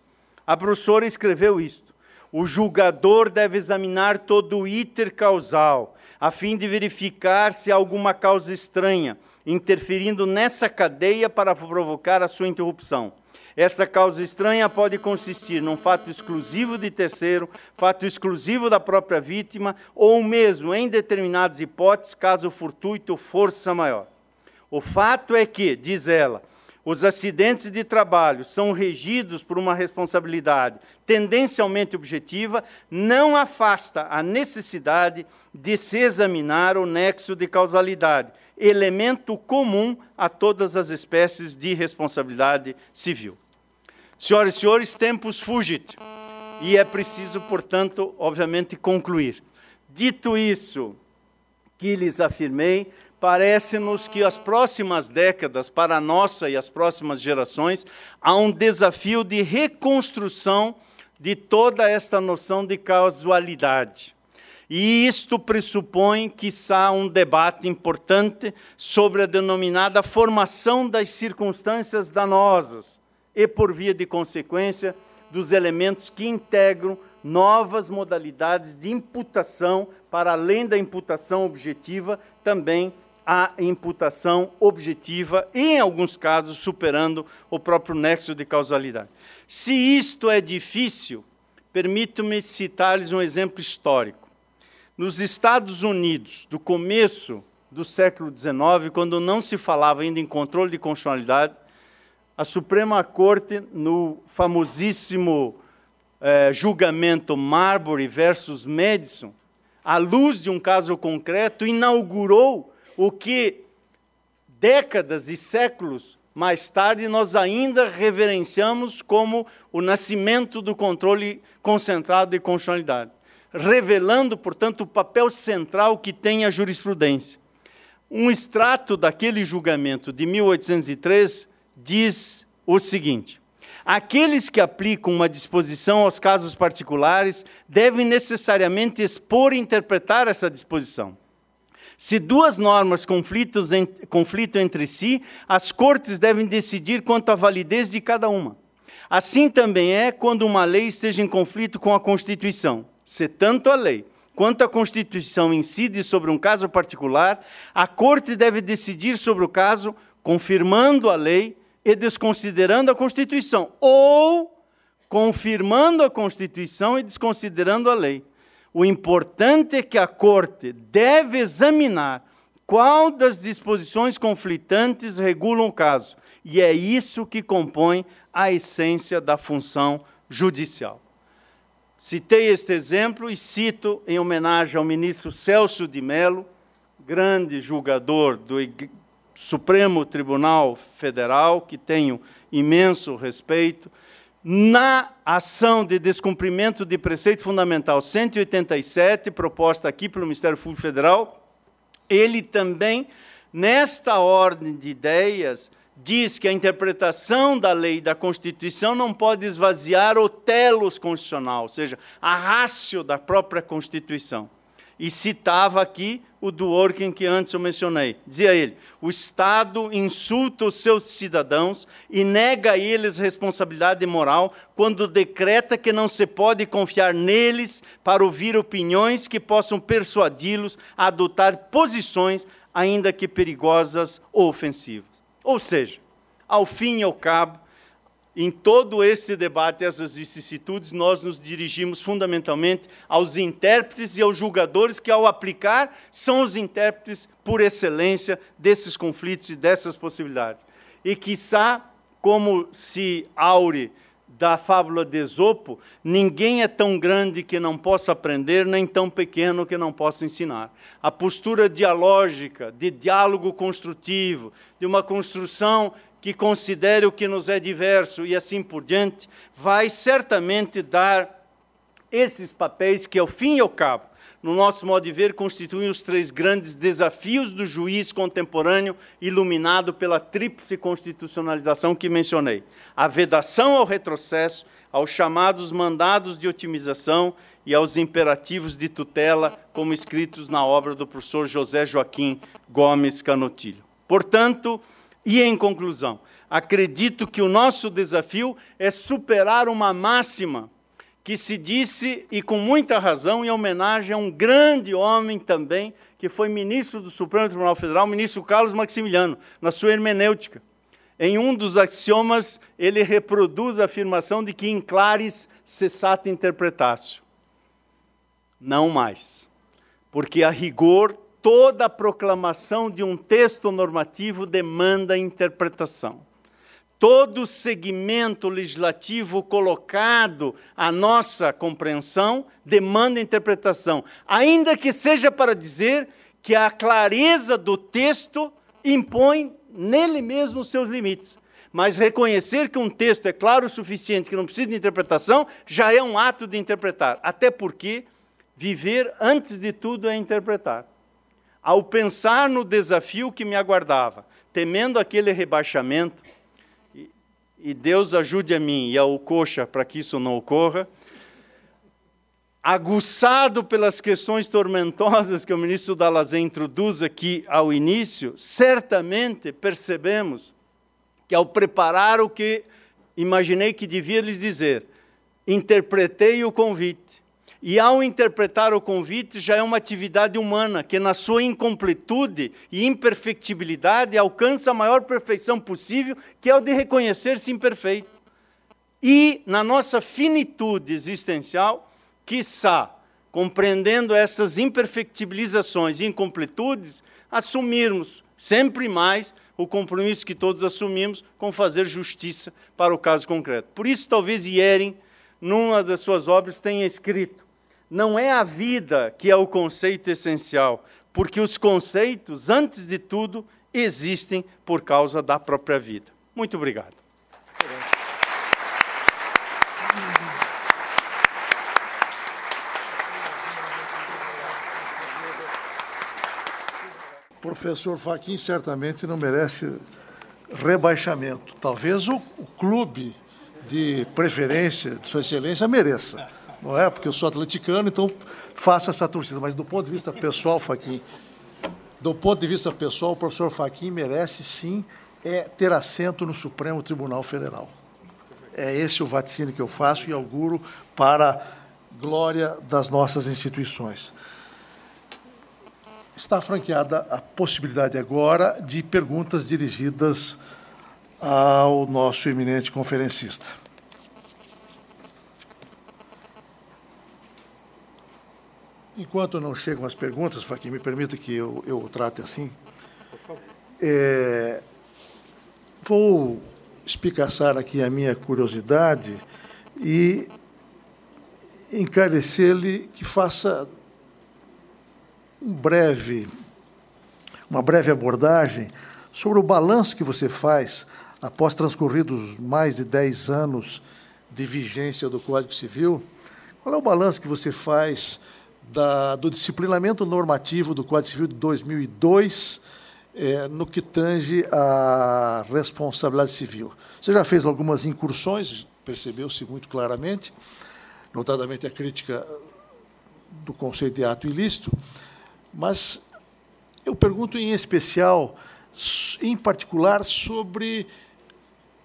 a professora escreveu isto. O julgador deve examinar todo o iter causal, a fim de verificar se há alguma causa estranha, interferindo nessa cadeia para provocar a sua interrupção. Essa causa estranha pode consistir num fato exclusivo de terceiro, fato exclusivo da própria vítima, ou mesmo, em determinadas hipóteses, caso fortuito ou força maior. O fato é que, diz ela, os acidentes de trabalho são regidos por uma responsabilidade tendencialmente objetiva, não afasta a necessidade de se examinar o nexo de causalidade, elemento comum a todas as espécies de responsabilidade civil. Senhoras e senhores, tempos fugit. E é preciso, portanto, obviamente, concluir. Dito isso, que lhes afirmei, parece-nos que as próximas décadas, para a nossa e as próximas gerações, há um desafio de reconstrução de toda esta noção de causalidade. E isto pressupõe, quiçá, um debate importante sobre a denominada formação das circunstâncias danosas e, por via de consequência, dos elementos que integram novas modalidades de imputação, para além da imputação objetiva, também a imputação objetiva, em alguns casos superando o próprio nexo de causalidade. Se isto é difícil, permito-me citar-lhes um exemplo histórico. Nos Estados Unidos, do começo do século XIX, quando não se falava ainda em controle de constitucionalidade, a Suprema Corte, no famosíssimo eh, julgamento Marbury versus Madison, à luz de um caso concreto, inaugurou o que décadas e séculos mais tarde nós ainda reverenciamos como o nascimento do controle concentrado de constitucionalidade revelando, portanto, o papel central que tem a jurisprudência. Um extrato daquele julgamento de 1803 diz o seguinte: Aqueles que aplicam uma disposição aos casos particulares devem necessariamente expor e interpretar essa disposição. Se duas normas em, conflitam entre si, as cortes devem decidir quanto à validez de cada uma. Assim também é quando uma lei esteja em conflito com a Constituição se tanto a lei quanto a Constituição incide sobre um caso particular, a Corte deve decidir sobre o caso, confirmando a lei e desconsiderando a Constituição, ou confirmando a Constituição e desconsiderando a lei. O importante é que a Corte deve examinar qual das disposições conflitantes regulam o caso, e é isso que compõe a essência da função judicial. Citei este exemplo e cito em homenagem ao ministro Celso de Mello, grande julgador do Supremo Tribunal Federal, que tenho imenso respeito, na ação de descumprimento de preceito fundamental 187, proposta aqui pelo Ministério Público Federal, ele também, nesta ordem de ideias, diz que a interpretação da lei da Constituição não pode esvaziar o telos constitucional, ou seja, a rácio da própria Constituição. E citava aqui o Dworkin que antes eu mencionei. Dizia ele: o Estado insulta os seus cidadãos e nega a eles responsabilidade moral quando decreta que não se pode confiar neles para ouvir opiniões que possam persuadi-los a adotar posições, ainda que perigosas ou ofensivas. Ou seja, ao fim e ao cabo, em todo esse debate, essas vicissitudes, nós nos dirigimos fundamentalmente aos intérpretes e aos julgadores, que, ao aplicar, são os intérpretes por excelência desses conflitos e dessas possibilidades. E, quiçá, como se aure da fábula de Esopo, ninguém é tão grande que não possa aprender, nem tão pequeno que não possa ensinar. A postura dialógica, de diálogo construtivo, de uma construção que considere o que nos é diverso e assim por diante, vai certamente dar esses papéis que, ao fim e ao cabo, no nosso modo de ver, constituem os três grandes desafios do juiz contemporâneo iluminado pela tríplice constitucionalização que mencionei: a vedação ao retrocesso, aos chamados mandados de otimização e aos imperativos de tutela, como escritos na obra do professor José Joaquim Gomes Canotilho. Portanto, e em conclusão, acredito que o nosso desafio é superar uma máxima que se disse, e com muita razão, em homenagem a um grande homem também, que foi ministro do Supremo Tribunal Federal, ministro Carlos Maximiliano, na sua hermenêutica. Em um dos axiomas, ele reproduz a afirmação de que in clares cessat interpretatio. Não mais. Porque, a rigor, toda proclamação de um texto normativo demanda interpretação todo segmento legislativo colocado à nossa compreensão demanda interpretação, ainda que seja para dizer que a clareza do texto impõe nele mesmo os seus limites. Mas reconhecer que um texto é claro o suficiente, que não precisa de interpretação, já é um ato de interpretar. Até porque viver, antes de tudo, é interpretar. Ao pensar no desafio que me aguardava, temendo aquele rebaixamento, e Deus ajude a mim e ao coxa para que isso não ocorra, aguçado pelas questões tormentosas que o ministro Dalazé introduz aqui ao início, certamente percebemos que ao preparar o que imaginei que devia lhes dizer, interpretei o convite e ao interpretar o convite, já é uma atividade humana que, na sua incompletude e imperfectibilidade, alcança a maior perfeição possível, que é o de reconhecer-se imperfeito. E, na nossa finitude existencial, quiçá, compreendendo essas imperfectibilizações e incompletudes, assumirmos sempre mais o compromisso que todos assumimos com fazer justiça para o caso concreto. Por isso, talvez Ieren, numa das suas obras, tenha escrito não é a vida que é o conceito essencial, porque os conceitos, antes de tudo, existem por causa da própria vida. Muito obrigado. Professor Faquin certamente não merece rebaixamento. Talvez o, o clube de preferência de Sua Excelência mereça não é? Porque eu sou atleticano, então faço essa torcida. Mas do ponto de vista pessoal, Faquim, do ponto de vista pessoal, o professor Faquim merece sim é ter assento no Supremo Tribunal Federal. É esse o vaticínio que eu faço e auguro para glória das nossas instituições. Está franqueada a possibilidade agora de perguntas dirigidas ao nosso eminente conferencista. Enquanto não chegam as perguntas, Faqui, me permita que eu, eu trate assim. É, vou espicaçar aqui a minha curiosidade e encarecer-lhe que faça um breve, uma breve abordagem sobre o balanço que você faz após transcorridos mais de 10 anos de vigência do Código Civil. Qual é o balanço que você faz da, do disciplinamento normativo do Código Civil de 2002 é, eh, no que tange à responsabilidade civil. Você já fez algumas incursões, percebeu-se muito claramente, notadamente a crítica do conceito de ato ilícito, mas eu pergunto em especial, em particular, sobre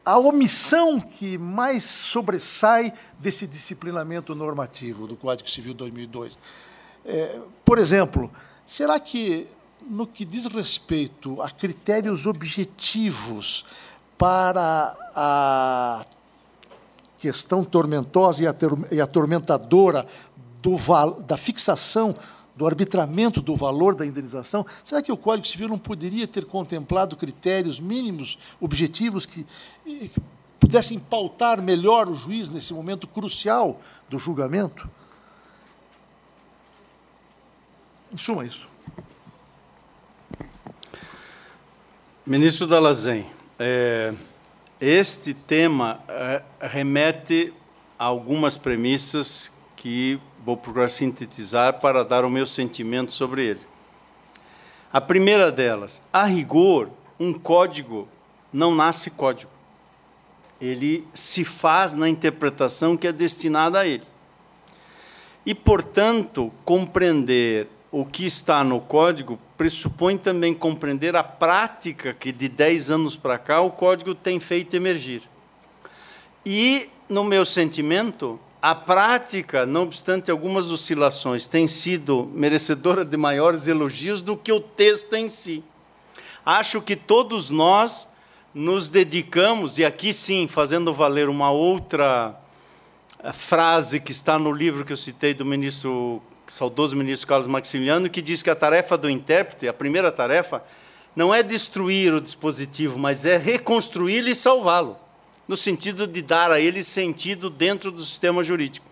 a omissão que mais sobressai desse disciplinamento normativo do Código Civil 2002. É, por exemplo, será que no que diz respeito a critérios objetivos para a questão tormentosa e atormentadora do, da fixação do arbitramento do valor da indenização, será que o Código Civil não poderia ter contemplado critérios mínimos, objetivos que, que pudessem pautar melhor o juiz nesse momento crucial do julgamento? Em suma, isso. Ministro Dalazen, é, este tema é, remete a algumas premissas que vou procurar sintetizar para dar o meu sentimento sobre ele. A primeira delas, a rigor, um código não nasce código. Ele se faz na interpretação que é destinada a ele. E, portanto, compreender o que está no código pressupõe também compreender a prática que, de 10 anos para cá, o código tem feito emergir. E, no meu sentimento, a prática, não obstante algumas oscilações, tem sido merecedora de maiores elogios do que o texto em si. Acho que todos nós nos dedicamos, e aqui sim, fazendo valer uma outra eh, frase que está no livro que eu citei do ministro saudoso ministro Carlos Maximiliano, que diz que a tarefa do intérprete, a primeira tarefa, não é destruir o dispositivo, mas é reconstruí-lo e salvá-lo, no sentido de dar a ele sentido dentro do sistema jurídico.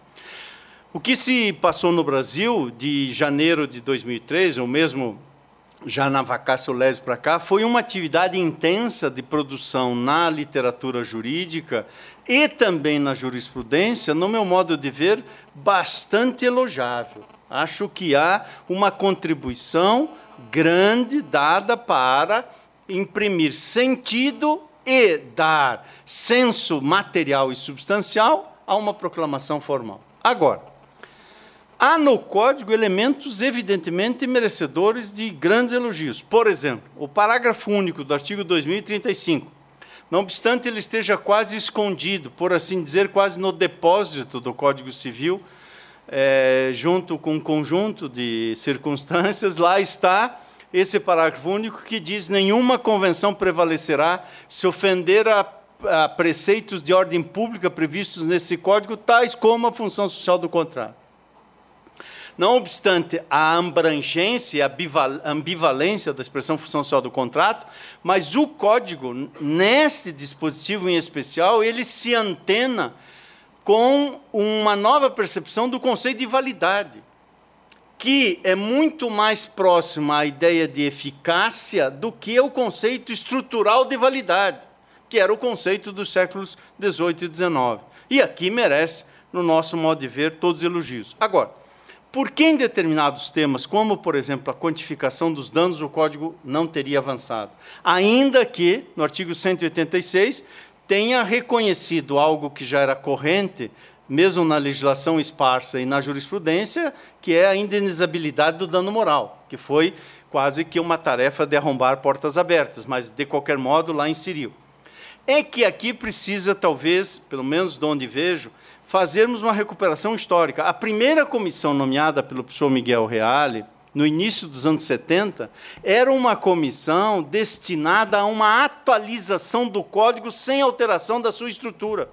O que se passou no Brasil de janeiro de 2003, ou mesmo já na vacácio lese para cá, foi uma atividade intensa de produção na literatura jurídica e também na jurisprudência, no meu modo de ver, bastante elogiável. Acho que há uma contribuição grande dada para imprimir sentido e dar senso material e substancial a uma proclamação formal. Agora, Há no código elementos evidentemente merecedores de grandes elogios. Por exemplo, o parágrafo único do artigo 2035. Não obstante ele esteja quase escondido, por assim dizer, quase no depósito do Código Civil, é, junto com um conjunto de circunstâncias, lá está esse parágrafo único que diz: nenhuma convenção prevalecerá se ofender a, a preceitos de ordem pública previstos nesse código, tais como a função social do contrato. Não obstante a abrangência e a ambivalência da expressão função social do contrato, mas o código, neste dispositivo em especial, ele se antena com uma nova percepção do conceito de validade, que é muito mais próxima à ideia de eficácia do que o conceito estrutural de validade, que era o conceito dos séculos XVIII e XIX. E aqui merece, no nosso modo de ver, todos os elogios. Agora, por que em determinados temas, como por exemplo a quantificação dos danos, o código não teria avançado. Ainda que, no artigo 186, tenha reconhecido algo que já era corrente, mesmo na legislação esparsa e na jurisprudência, que é a indenizabilidade do dano moral, que foi quase que uma tarefa de arrombar portas abertas, mas de qualquer modo lá inseriu. É que aqui precisa, talvez, pelo menos de onde vejo, fazermos uma recuperação histórica. A primeira comissão nomeada pelo professor Miguel Reale, no início dos anos 70, era uma comissão destinada a uma atualização do código sem alteração da sua estrutura.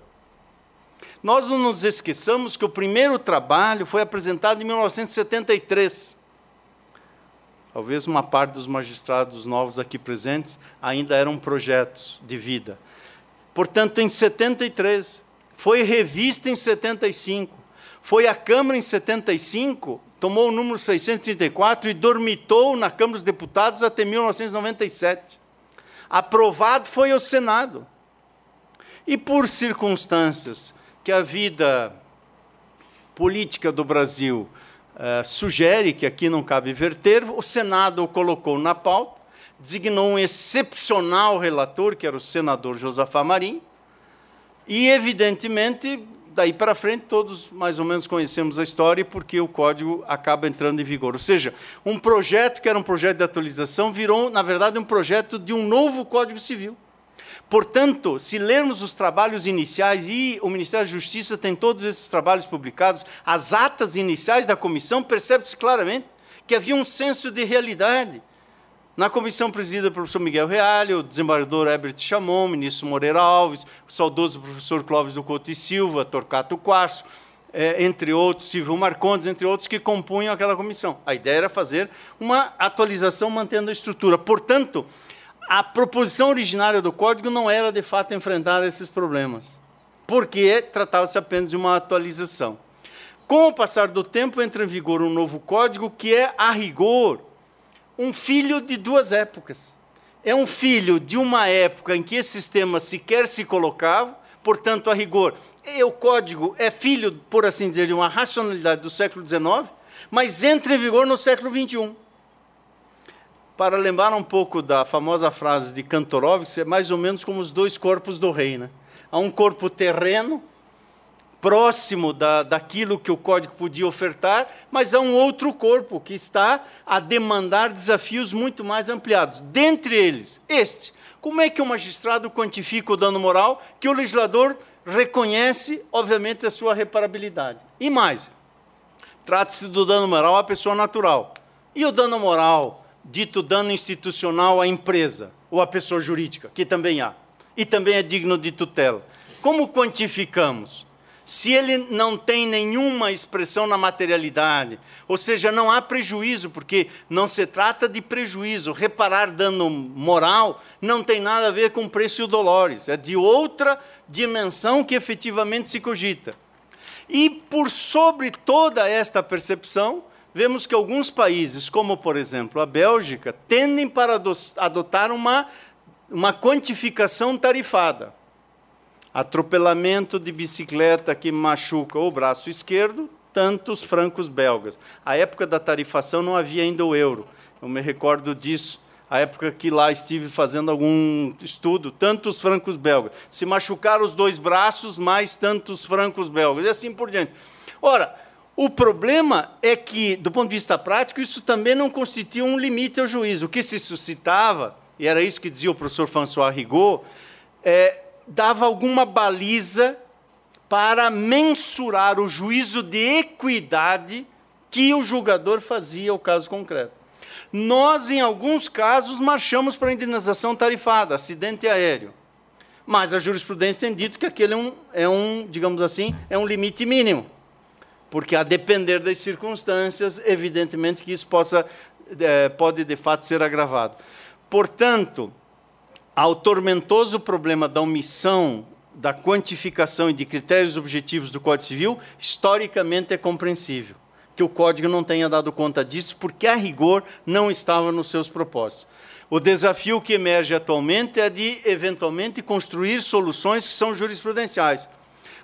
Nós não nos esqueçamos que o primeiro trabalho foi apresentado em 1973. Talvez uma parte dos magistrados novos aqui presentes ainda eram projetos de vida. Portanto, em 73, foi revista em 75. Foi à Câmara em 75, tomou o número 634 e dormitou na Câmara dos Deputados até 1997. Aprovado foi ao Senado. E por circunstâncias que a vida política do Brasil eh, sugere, que aqui não cabe verter, o Senado o colocou na pauta, designou um excepcional relator, que era o senador Josafá Marim, e, evidentemente, daí para frente, todos mais ou menos conhecemos a história porque o código acaba entrando em vigor. Ou seja, um projeto que era um projeto de atualização virou, na verdade, um projeto de um novo Código Civil. Portanto, se lermos os trabalhos iniciais, e o Ministério da Justiça tem todos esses trabalhos publicados, as atas iniciais da comissão, percebe-se claramente que havia um senso de realidade na comissão presidida pelo professor Miguel Reale, o desembargador Herbert Chamon, o ministro Moreira Alves, o saudoso professor Clóvis do Couto e Silva, Torcato Quarso, é, eh, entre outros, Silvio Marcondes, entre outros, que compunham aquela comissão. A ideia era fazer uma atualização mantendo a estrutura. Portanto, a proposição originária do código não era, de fato, enfrentar esses problemas, porque tratava-se apenas de uma atualização. Com o passar do tempo, entra em vigor um novo código que é, a rigor, um filho de duas épocas. É um filho de uma época em que esse sistema sequer se colocava, portanto, a rigor, é o código é filho, por assim dizer, de uma racionalidade do século XIX, mas entra em vigor no século XXI. Para lembrar um pouco da famosa frase de Kantorovich, é mais ou menos como os dois corpos do rei. Né? Há um corpo terreno, próximo da, daquilo que o código podia ofertar, mas há um outro corpo que está a demandar desafios muito mais ampliados. Dentre eles, este. Como é que o magistrado quantifica o dano moral que o legislador reconhece, obviamente, a sua reparabilidade? E mais, trata-se do dano moral à pessoa natural. E o dano moral, dito dano institucional à empresa ou à pessoa jurídica, que também há, e também é digno de tutela. Como quantificamos? se ele não tem nenhuma expressão na materialidade, ou seja, não há prejuízo, porque não se trata de prejuízo, reparar dano moral não tem nada a ver com preço e dolores, é de outra dimensão que efetivamente se cogita. E por sobre toda esta percepção, vemos que alguns países, como por exemplo a Bélgica, tendem para adotar uma, uma quantificação tarifada. Atropelamento de bicicleta que machuca o braço esquerdo, tantos francos belgas. A época da tarifação não havia ainda o euro. Eu me recordo disso. A época que lá estive fazendo algum estudo, tantos francos belgas. Se machucar os dois braços, mais tantos francos belgas, e assim por diante. Ora, o problema é que, do ponto de vista prático, isso também não constituía um limite ao juízo. O que se suscitava, e era isso que dizia o professor François Rigaud, é, dava alguma baliza para mensurar o juízo de equidade que o julgador fazia ao caso concreto. Nós, em alguns casos, marchamos para a indenização tarifada, acidente aéreo. Mas a jurisprudência tem dito que aquele é um, é um, digamos assim, é um limite mínimo. Porque, a depender das circunstâncias, evidentemente que isso possa, é, pode, de fato, ser agravado. Portanto, ao tormentoso problema da omissão da quantificação e de critérios objetivos do Código Civil, historicamente é compreensível que o Código não tenha dado conta disso, porque a rigor não estava nos seus propósitos. O desafio que emerge atualmente é de, eventualmente, construir soluções que são jurisprudenciais.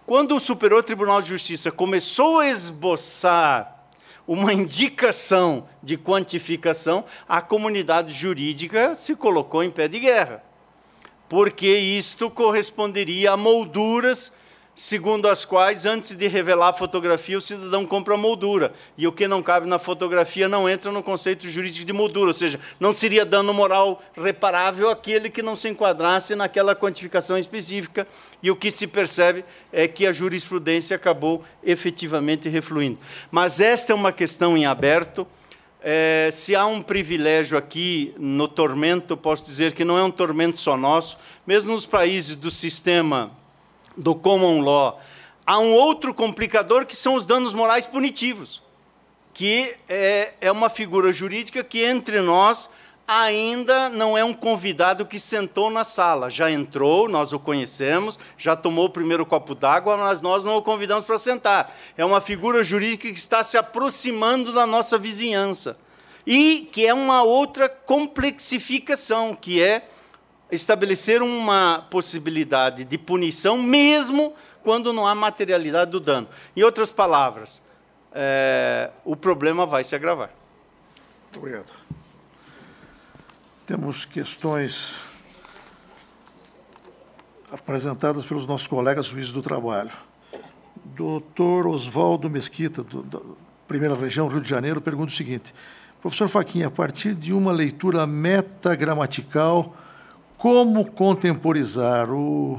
Quando o Superior Tribunal de Justiça começou a esboçar uma indicação de quantificação, a comunidade jurídica se colocou em pé de guerra porque isto corresponderia a molduras segundo as quais, antes de revelar a fotografia, o cidadão compra a moldura. E o que não cabe na fotografia não entra no conceito jurídico de moldura, ou seja, não seria dano moral reparável aquele que não se enquadrasse naquela quantificação específica. E o que se percebe é que a jurisprudência acabou efetivamente refluindo. Mas esta é uma questão em aberto é, se há um privilégio aqui no tormento, posso dizer que não é um tormento só nosso, mesmo nos países do sistema do common law, há um outro complicador que são os danos morais punitivos, que é, é uma figura jurídica que entre nós ainda não é um convidado que sentou na sala. Já entrou, nós o conhecemos, já tomou o primeiro copo d'água, mas nós não o convidamos para sentar. É uma figura jurídica que está se aproximando da nossa vizinhança. E que é uma outra complexificação, que é estabelecer uma possibilidade de punição, mesmo quando não há materialidade do dano. Em outras palavras, é, o problema vai se agravar. Muito obrigado. Temos questões apresentadas pelos nossos colegas juízes do trabalho. Doutor Oswaldo Mesquita, do, da Primeira Região, Rio de Janeiro, pergunta o seguinte. Professor Faquinha, a partir de uma leitura metagramatical, como contemporizar o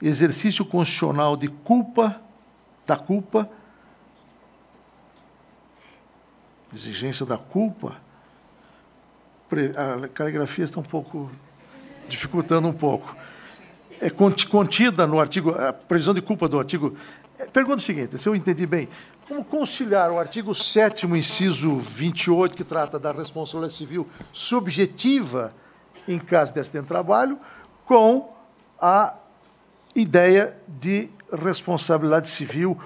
exercício constitucional de culpa, da culpa, exigência da culpa, a caligrafia está um pouco dificultando um pouco. É contida no artigo, a previsão de culpa do artigo. É, pergunta o seguinte, se eu entendi bem, como conciliar o artigo 7 inciso 28, que trata da responsabilidade civil subjetiva em caso de acidente de trabalho, com a ideia de responsabilidade civil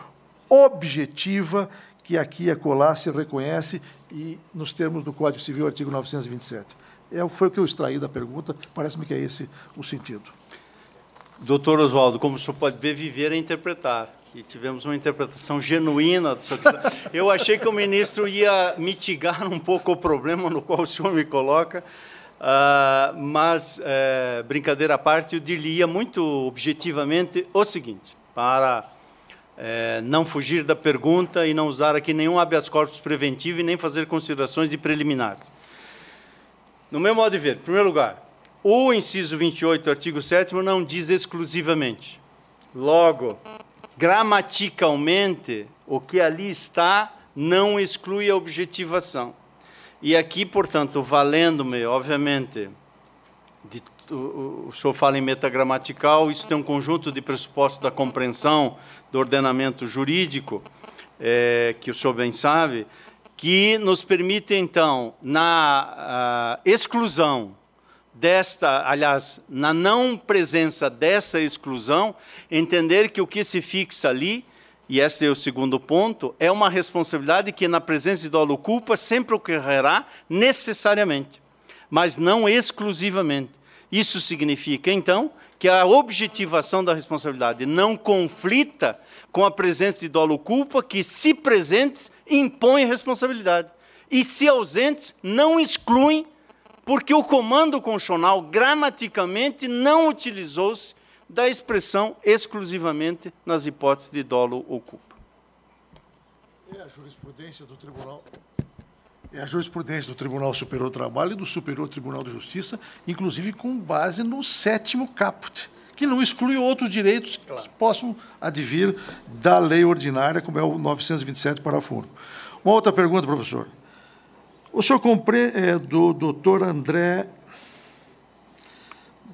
objetiva que aqui e acolá se reconhece e nos termos do Código Civil, artigo 927. É, foi o que eu extraí da pergunta, parece-me que é esse o sentido. Doutor Oswaldo, como o senhor pode ver, viver é interpretar. E tivemos uma interpretação genuína do senhor. Eu achei que o ministro ia mitigar um pouco o problema no qual o senhor me coloca, ah, mas, eh, brincadeira à parte, eu diria muito objetivamente o seguinte, para é, não fugir da pergunta e não usar aqui nenhum habeas corpus preventivo e nem fazer considerações de preliminares. No meu modo de ver, em primeiro lugar, o inciso 28 do artigo 7 não diz exclusivamente. Logo, gramaticalmente, o que ali está não exclui a objetivação. E aqui, portanto, valendo-me, obviamente, o, senhor fala em metagramatical, isso tem um conjunto de pressupostos da compreensão do ordenamento jurídico, é, que o senhor bem sabe, que nos permite, então, na exclusão desta, aliás, na não presença dessa exclusão, entender que o que se fixa ali, e esse é o segundo ponto, é uma responsabilidade que, na presença de dolo culpa, sempre ocorrerá necessariamente, mas não exclusivamente. Isso significa, então, que a objetivação da responsabilidade não conflita com a presença de dolo culpa, que, se presentes, impõe responsabilidade. E, se ausentes, não excluem, porque o comando constitucional, gramaticamente, não utilizou-se da expressão exclusivamente nas hipóteses de dolo ou culpa. É a jurisprudência do Tribunal é a jurisprudência do Tribunal Superior do Trabalho e do Superior Tribunal de Justiça, inclusive com base no sétimo caput, que não exclui outros direitos claro. que possam advir da lei ordinária, como é o 927, parágrafo único. Uma outra pergunta, professor. O senhor compre... é do doutor André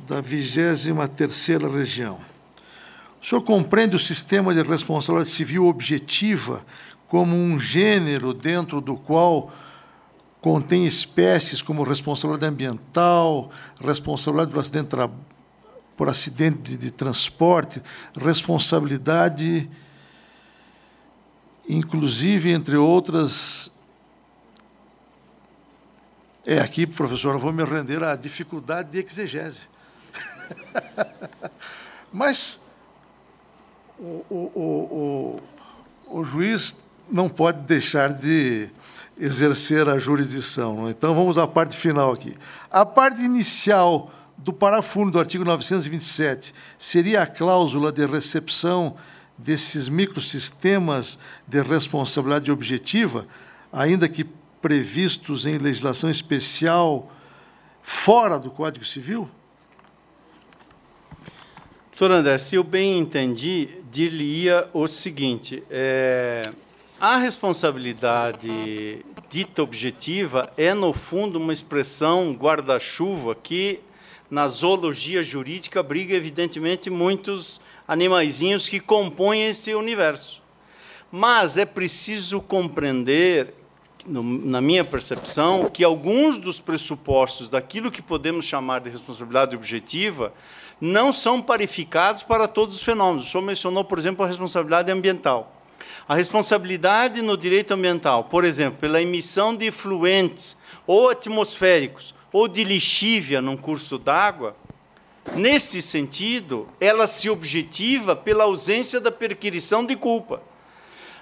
da 23 região. O senhor compreende o sistema de responsabilidade civil objetiva como um gênero dentro do qual contém espécies como responsabilidade ambiental, responsabilidade por acidente, tra... por acidente de, transporte, responsabilidade, inclusive, entre outras. É, aqui, professor, eu vou me render à dificuldade de exegese. Mas o, o, o, o, o juiz não pode deixar de exercer a jurisdição. É? Então vamos à parte final aqui. A parte inicial do parafuso do artigo 927 seria a cláusula de recepção desses microsistemas de responsabilidade objetiva, ainda que previstos em legislação especial fora do Código Civil? Doutor André, se eu bem entendi, diria o seguinte: é, a responsabilidade dita objetiva é, no fundo, uma expressão guarda-chuva que, na zoologia jurídica, briga evidentemente, muitos animaizinhos que compõem esse universo. Mas é preciso compreender, no, na minha percepção, que alguns dos pressupostos daquilo que podemos chamar de responsabilidade objetiva não são parificados para todos os fenômenos. O senhor mencionou, por exemplo, a responsabilidade ambiental. A responsabilidade no direito ambiental, por exemplo, pela emissão de fluentes ou atmosféricos ou de lixívia num curso d'água, nesse sentido, ela se objetiva pela ausência da perquirição de culpa.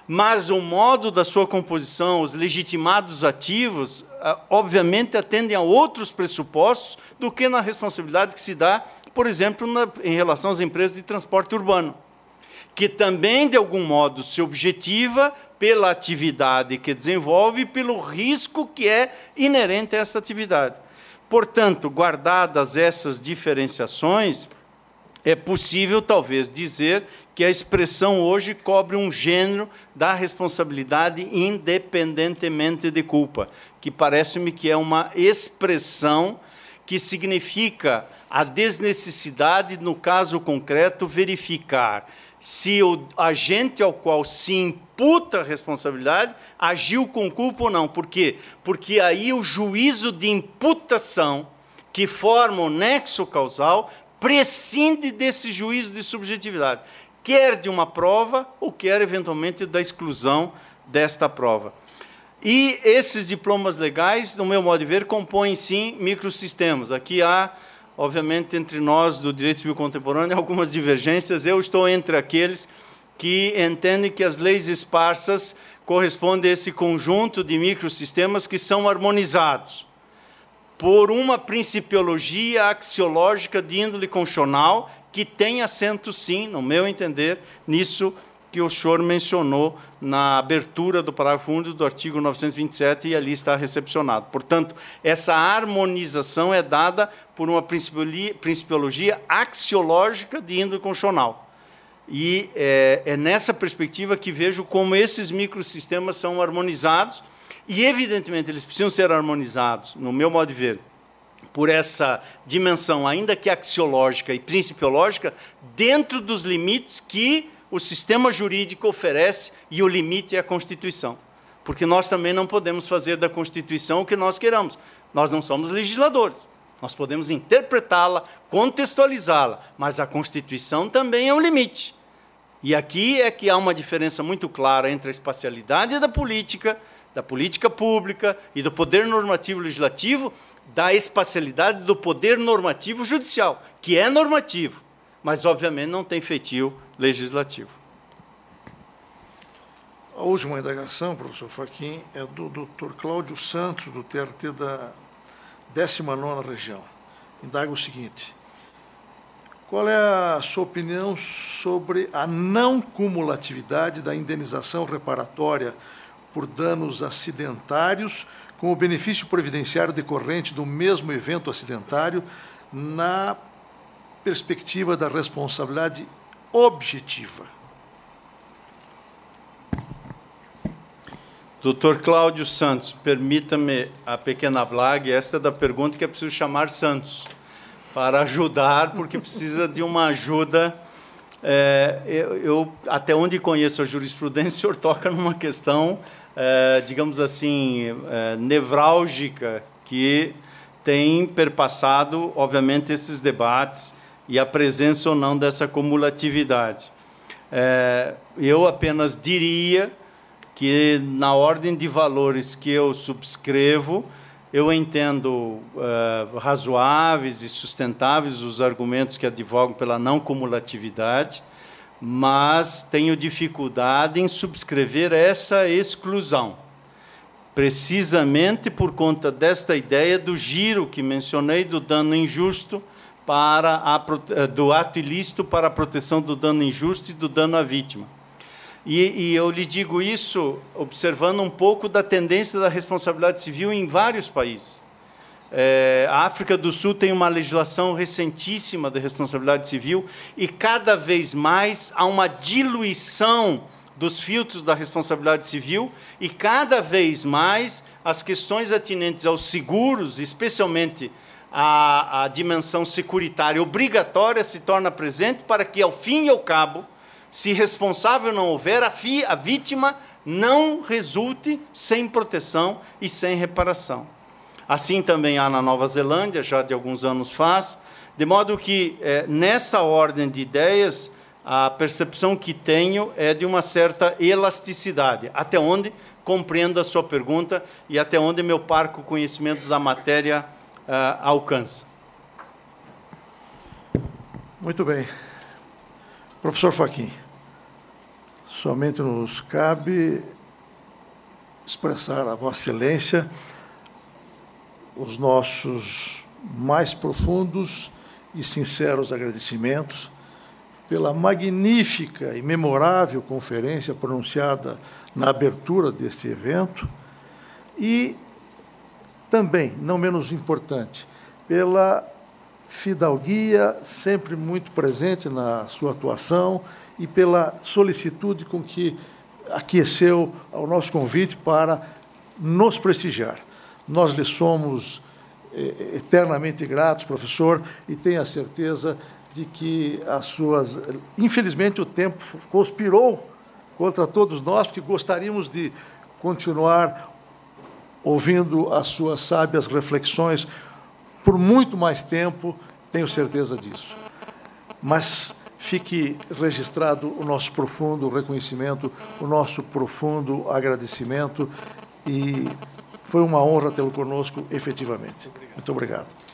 Mas o modo da sua composição, os legitimados ativos, ah, obviamente atendem a outros pressupostos do que na responsabilidade que se dá, por exemplo, na, em relação às empresas de transporte urbano que também, de algum modo, se objetiva pela atividade que desenvolve e pelo risco que é inerente a essa atividade. Portanto, guardadas essas diferenciações, é possível, talvez, dizer que a expressão hoje cobre um gênero da responsabilidade independentemente de culpa, que parece-me que é uma expressão que significa a desnecessidade, no caso concreto, verificar se o agente ao qual se imputa a responsabilidade agiu com culpa ou não. Por quê? Porque aí o juízo de imputação, que forma o nexo causal, prescinde desse juízo de subjetividade, quer de uma prova ou quer eventualmente da exclusão desta prova. E esses diplomas legais, no meu modo de ver, compõem sim microsistemas. Aqui há obviamente, entre nós do direito civil contemporâneo, algumas divergências. Eu estou entre aqueles que entendem que as leis esparsas correspondem a esse conjunto de microsistemas que são harmonizados por uma principiologia axiológica de índole constitucional que tem assento, sim, no meu entender, nisso que o senhor mencionou na abertura do parágrafo 1 do artigo 927 e ali está recepcionado. Portanto, essa harmonização é dada por uma principiologia axiológica de índole constitucional. E é, é, nessa perspectiva que vejo como esses microsistemas são harmonizados, e evidentemente eles precisam ser harmonizados, no meu modo de ver, por essa dimensão, ainda que axiológica e principiológica, dentro dos limites que o sistema jurídico oferece e o limite é a Constituição. Porque nós também não podemos fazer da Constituição o que nós queramos. Nós não somos legisladores. Nós podemos interpretá-la, contextualizá-la, mas a Constituição também é um limite. E aqui é que há uma diferença muito clara entre a espacialidade da política, da política pública e do poder normativo legislativo, da espacialidade do poder normativo judicial, que é normativo mas obviamente não tem feitio legislativo. A última indagação, professor Faquim, é do Dr. Cláudio Santos, do TRT da 19ª região. Indaga o seguinte: qual é a sua opinião sobre a não cumulatividade da indenização reparatória por danos acidentários com o benefício previdenciário decorrente do mesmo evento acidentário na perspectiva da responsabilidade objetiva. Doutor Cláudio Santos, permita-me a pequena blague. Esta é da pergunta que é preciso chamar Santos para ajudar, porque precisa de uma ajuda. É, eu, eu, até onde conheço a jurisprudência, o senhor toca numa questão, é, digamos assim, é, nevrálgica, que tem perpassado, obviamente, esses debates e a presença ou não dessa cumulatividade. É, eu apenas diria que, na ordem de valores que eu subscrevo, eu entendo é, razoáveis e sustentáveis os argumentos que advogam pela não cumulatividade, mas tenho dificuldade em subscrever essa exclusão, precisamente por conta desta ideia do giro que mencionei, do dano injusto para a, eh, do ato ilícito para a proteção do dano injusto e do dano à vítima. E, e eu lhe digo isso observando um pouco da tendência da responsabilidade civil em vários países. É, a África do Sul tem uma legislação recentíssima de responsabilidade civil e cada vez mais há uma diluição dos filtros da responsabilidade civil e cada vez mais as questões atinentes aos seguros, especialmente a, a dimensão securitária obrigatória se torna presente para que, ao fim e ao cabo, se responsável não houver, a, fi, a vítima não resulte sem proteção e sem reparação. Assim também há na Nova Zelândia, já de alguns anos faz, de modo que, é, eh, nessa ordem de ideias, a percepção que tenho é de uma certa elasticidade, até onde compreendo a sua pergunta e até onde meu parco conhecimento da matéria uh, alcança. Muito bem. Professor Faquim, somente nos cabe expressar a Vossa Excelência os nossos mais profundos e sinceros agradecimentos pela magnífica e memorável conferência pronunciada na abertura deste evento e também, não menos importante, pela fidalguia sempre muito presente na sua atuação e pela solicitude com que aqueceu ao nosso convite para nos prestigiar. Nós lhe somos eh, eh, eternamente gratos, professor, e tenho a certeza de que as suas. Infelizmente, o tempo conspirou contra todos nós, porque gostaríamos de continuar ouvindo as suas sábias reflexões por muito mais tempo, tenho certeza disso. Mas fique registrado o nosso profundo reconhecimento, o nosso profundo agradecimento e foi uma honra tê-lo conosco efetivamente. Muito obrigado. Muito obrigado.